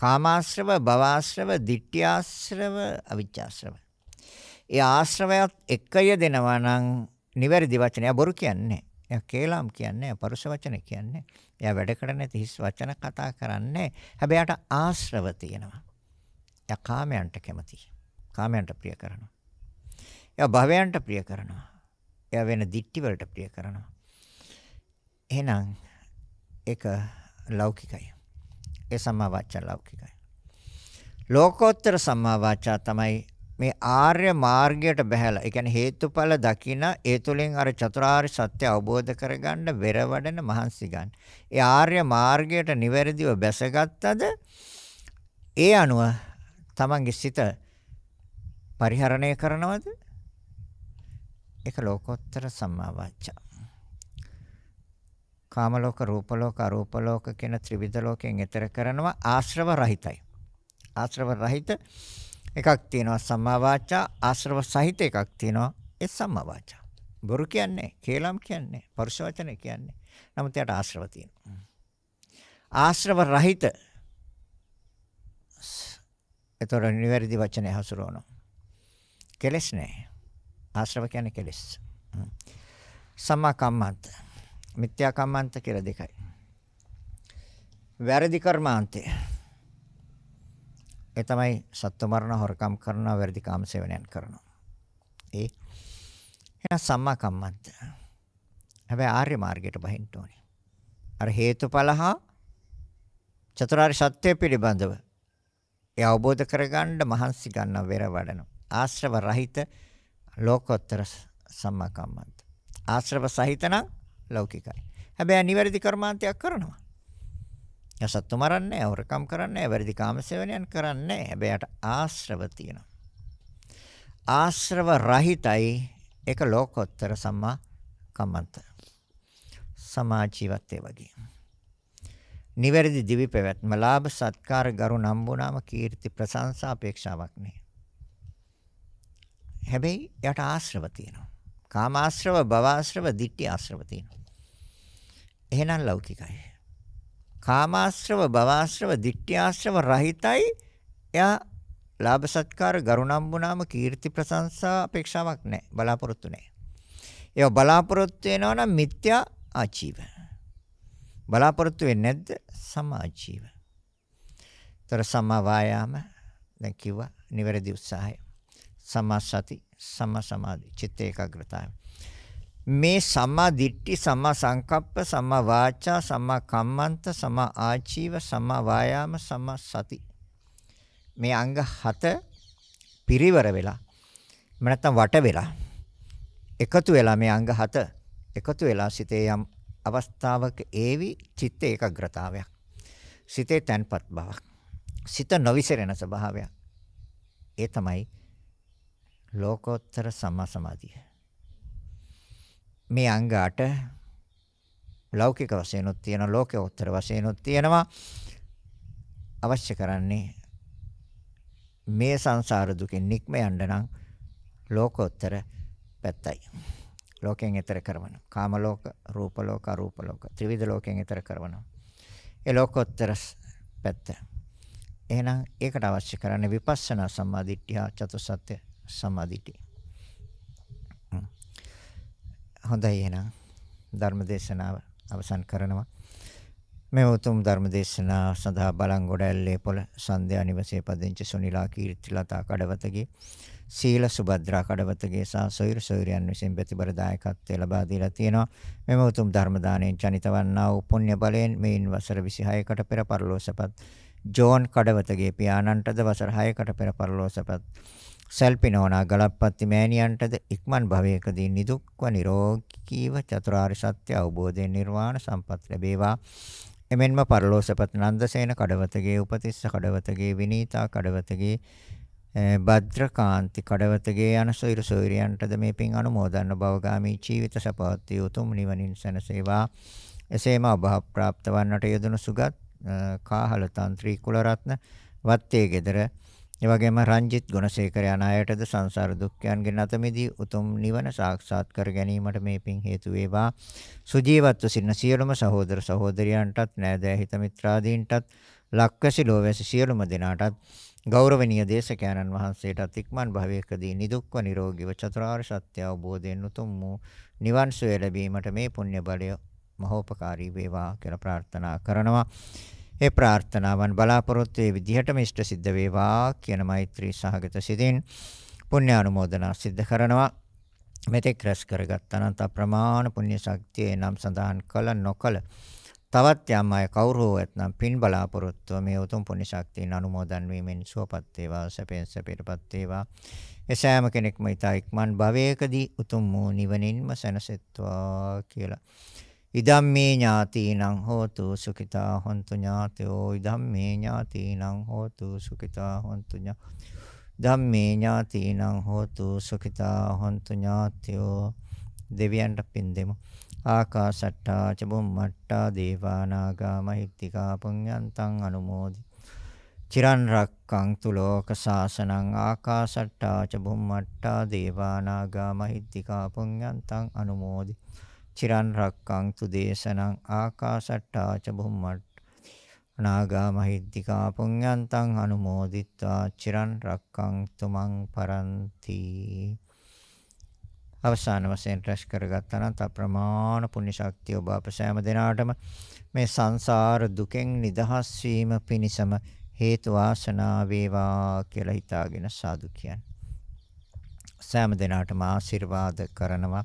කාමාශ්‍රව, භවආශ්‍රව, ditthිආශ්‍රව, අවිච්ඡාශ්‍රව. ඒ ආශ්‍රවයත් එකය දෙනවා නම් නිවැරදි වචනය බොරු කියන්නේ. එයා කේලම් කියන්නේ, පරුෂ වචන කියන්නේ. එයා වැඩ කරන තිස් වචන කතා කරන්නේ. හැබැයි යාට ආශ්‍රව තියෙනවා. එයා කාමයන්ට කැමතියි. කාමයන්ට ප්‍රිය කරනවා. එයා භවයන්ට ප්‍රිය කරනවා. එයා වෙන දික්ටි වලට ප්‍රිය කරනවා. එහෙනම් ඒක ලෞකිකයි. ඒ සම්මා වාචා ලෞකිකයි. ලෝකෝත්තර සම්මා වාචා තමයි මේ ආර්ය මාර්ගයට බැහැලා ඒ කියන්නේ හේතුඵල දකින ඒ තුලින් අර චතුරාර්ය සත්‍ය අවබෝධ කරගන්න වෙරවඩන මහන්සි ගන්න. ඒ ආර්ය මාර්ගයට නිවැරදිව බැසගත්තද ඒ අනුව තමන්ගේ සිත පරිහරණය කරනවද? ඒක ලෝකෝත්තර සම්මා වාචා. කාම ලෝක, රූප ලෝක, අරූප ලෝක කියන ත්‍රිවිධ ලෝකයෙන් එතර කරනවා ආශ්‍රව රහිතයි. ආශ්‍රව රහිත එකක් තියෙනවා සම්මා වාචා, ආශ්‍රව සහිත එකක් තියෙනවා ඒ සම්මා වාචා. බොරු කියන්නේ, කේලම් කියන්නේ, පරුෂ වචන කියන්නේ. නමුත් එයාට ආශ්‍රව තියෙනවා. ආශ්‍රව රහිත ඒතර නිවැරදි වචනේ හසුරවනවා. කෙලස් නැහැ. ආශ්‍රව කියන්නේ කෙලස්. සම්මා කම්මන්ත මිත්‍යා කම්මන්ත කියලා දෙකයි. වැරදි කර්මාන්තය. ඒ තමයි සත්ව මරණ හොරකම් කරනවා වැරදි කාම සේවනයන් කරනවා. ඒ එහෙනම් සම්මා කම්මන්ත. හැබැයි ආර්ය මාර්ගයට බහින්න ඕනේ. අර හේතුඵල හා චතුරාර්ය සත්‍ය පිළිබඳව ඒ අවබෝධ කරගන්න මහන්සි ගන්න වෙර වඩන ආශ්‍රව රහිත ලෝකෝත්තර සම්මා කම්මන්ත. ආශ්‍රව සහිත නම් ලෞකිකයි. හැබැයි නිවැරදි කර්මාන්තයක් කරනවා. යසත්තු මරන්නේ නැහැ, හොරකම් කරන්නේ නැහැ, වැරදි කාමසේවනයන් කරන්නේ නැහැ. හැබැයි යට ආශ්‍රව තියෙනවා. ආශ්‍රව රහිතයි ඒක ලෝකෝත්තර සම්මා කම්මන්ත. සමාජීවත්වයේ වගේ. නිවැරදි දිවි පැවැත්ම ලාභ සත්කාර ගරු නම් වුණාම කීර්ති ප්‍රශංසා අපේක්ෂාවක් නෑ. හැබැයි යට ආශ්‍රව තියෙනවා. කාම ආශ්‍රව, භව ආශ්‍රව, ditthi ආශ්‍රව තියෙනවා. එහෙනම් ලෞකිකයි. කාමාශ්‍රව, භවආශ්‍රව, ditthිආශ්‍රව රහිතයි. එයා ලාභ සත්කාර, ගරුණම්බුනාම, කීර්ති ප්‍රශංසා අපේක්ෂාවක් නැහැ. බලාපොරොත්තු නැහැ. ඒවා බලාපොරොත්තු වෙනවා නම් මිත්‍යා ආජීව. බලාපොරොත්තු වෙන්නේ නැද්ද? සමාජීව. ତර සමා වායාම දැන් කිව්වා නිවැරදි උත්සාහය. සමා සති, සමා සමාධි, චිත්ත ඒකාග්‍රතාවය. මේ සම්මා දිට්ඨි සම්මා සංකප්ප සම්මා වාචා සම්මා කම්මන්ත සම්මා ආජීව සම්මා වායාම සම්මා සති මේ අංග 7 පිරිවර වෙලා එහෙම නැත්නම් වට වෙලා එකතු වෙලා මේ අංග 7 එකතු වෙලා සිතේ යම් අවස්ථාවක ඒවි චිත්ත ඒකාග්‍රතාවයක් සිතේ තැන්පත් බවක් සිත නොවිසරෙන ස්වභාවයක් ඒ තමයි ලෝකෝත්තර සම්මා සමාධිය මේ අංගාට ලෞකික වශයෙන්ුත් තියෙනවා ලෝකෝත්තර වශයෙන්ුත් තියෙනවා අවශ්‍ය කරන්නේ මේ සංසාර දුකෙන් නික්ම යන්න නම් ලෝකෝත්තර පැත්තයි ලෝකයෙන් ඈතර කරවන කාම ලෝක රූප ලෝක අරූප ලෝක ත්‍රිවිධ ලෝකයෙන් ඈතර කරවන ඒ ලෝකෝත්තර පැත්ත එහෙනම් ඒකට අවශ්‍ය කරන්නේ විපස්සනා සම්මාදිට්ඨිය චතුසත්‍ය සම්මාදිට්ඨිය හොඳයි එහෙනම් ධර්ම දේශනාව අවසන් කරනවා. මේ උතුම් ධර්ම දේශනා සඳහා බලංගොඩ ඇල්ලේපොළ සන්ධ්‍යා නිවසේ පදිංචි සුනිලා කීර්තිලතා කඩවතගේ සීල සුබද්‍රා කඩවතගේ සහ සොයුරු සොයුරියන් විසින් ප්‍රතිබර දායකත්වය ලබා දීලා තියෙනවා. මෙම උතුම් ධර්ම දාණයෙන් ජනිතවන්නා වූ පුණ්‍ය බලයෙන් මේන් වසර 26කට පෙර පරලෝසපත් ජෝන් කඩවතගේ පියාණන්ටද වසර 6කට පෙර පරලෝසපත් සල්පිනෝනා ගලප්පත්ති මෑණියන්ටද ඉක්මන් භවයකදී නිදුක්ව නිරෝගීව චතුරාර්ය සත්‍ය අවබෝධයෙන් නිර්වාණ සම්පත් ලැබේවා එමෙන්ම පරලෝසපත් නන්දසේන කඩවතගේ උපතිස්ස කඩවතගේ විනීතා කඩවතගේ භද්‍රකාන්ති කඩවතගේ අනසොයිර සොයිරයන්ටද මේ පින් අනුමෝදන්න භවගාමී ජීවිත සපවත් යුතුම් නිවනින් සැනසේවා එසේම අභා ප්‍රාප්ත වන්නට යදුණු සුගත් කාහල තන්ත්‍රී කුලරත්න වත්තේ gedara ඒ වගේම රංජිත් ගුණසේකර යන අයටද සංසාර දුක්ඛයන්ගෙන් අත මිදී උතුම් නිවන සාක්ෂාත් කර ගැනීමට මේ පින් හේතු වේවා. සුජීවත්ව සිටින සියලුම සහෝදර සහෝදරියන්ටත් නෑදෑ හිත මිත්‍රාදීන්ටත් ලක්වැසි ලෝවැසි සියලුම දෙනාටත් ගෞරවනීය දේශකයන්න් වහන්සේටත් ඉක්මන් භවයකදී නිදුක්ව නිරෝගීව චතුරාර්ය සත්‍ය අවබෝධයෙන් උතුම් වූ නිවන් සුවය ලැබීමට මේ පුණ්‍ය බලය මහෝපකාරී වේවා කියලා ප්‍රාර්ථනා කරනවා. ඒ ප්‍රාර්ථනාවන් බලාපොරොත්තු වේ විදිහටම ඉෂ්ට සිද්ධ වේවා කියන මෛත්‍රී සහගත සිතින් පුණ්‍ය අනුමෝදනා සිද්ධ කරනවා මෙතෙක් රැස් කරගත් අනන්ත ප්‍රමාණ පුණ්‍ය ශක්තිය නම් සඳහන් කළ නොකළ තවත් යම් අය කවුරු හෝ ඇතනම් පින් බලාපොරොත්තු මේ උතුම් පුණ්‍ය ශක්තියන් අනුමෝදන් වීමෙන් සුවපත් වේවා සැපෙන් සැපයටපත් වේවා එසෑම කෙනෙක්ම ඊතා ඉක්මන් භවයකදී උතුම් වූ නිවනින්ම සැනසෙත්වා කියලා ඉදම්මේ ඥාතීනං හෝතු සුඛිතා හොන්තු ඥාතයෝ ඉදම්මේ ඥාතීනං හෝතු සුඛිතා හොන්තු ධම්මේ ඥාතීනං හෝතු සුඛිතා හොන්තු ඥාතයෝ දෙවියන්ට පින් දෙමු ආකාශට්ටා චබුම්මට්ටා දේවානාගා මහිත්‍තිකා පුඤ්ඤන්තං අනුමෝදි චිරන් රක්කන්තු ලෝක සාසනං ආකාශට්ටා චබුම්මට්ටා දේවානාගා මහිත්‍තිකා පුඤ්ඤන්තං අනුමෝදි චිරන් රක්කන්තු දේශනං ආකාශට්ටා ච බුම්මට්ට නාගා මහිද්దికා පුඤ්ඤන්තං අනුමෝදිත්වා චිරන් රක්කන්තු මං පරන්ති අවසාන වශයෙන් රැස් කරගත්තා නම් අප්‍රමාණ පුණ්‍ය ශක්තිය ඔබ අප සෑම දිනාටම මේ සංසාර දුකෙන් නිදහස් වීම පිණිසම හේතු වාසනා වේවා කියලා හිතාගෙන සාදු කියන්නේ සෑම දිනාටම ආශිර්වාද කරනවා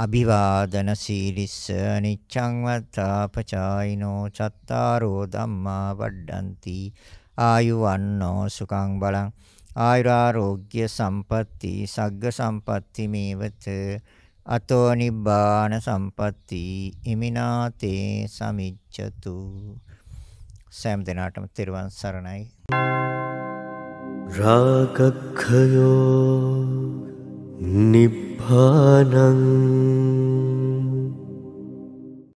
අභිවාදන සීලිස්ස නිච්ඡං වත්තාපචායිනෝ චත්තාරෝ ධම්මා වඩ්ඩಂತಿ ආයු වන්නෝ සුඛං බලං ආයුරාෝග්‍ය සම්පatti සග්ග සම්පatti මේවත අතෝ නිබ්බාන සම්පatti ඉමිනාතේ සමිච්ඡතු සෑම දිනාටම තෙරුවන් සරණයි රාගක්ඛයෝ निभानं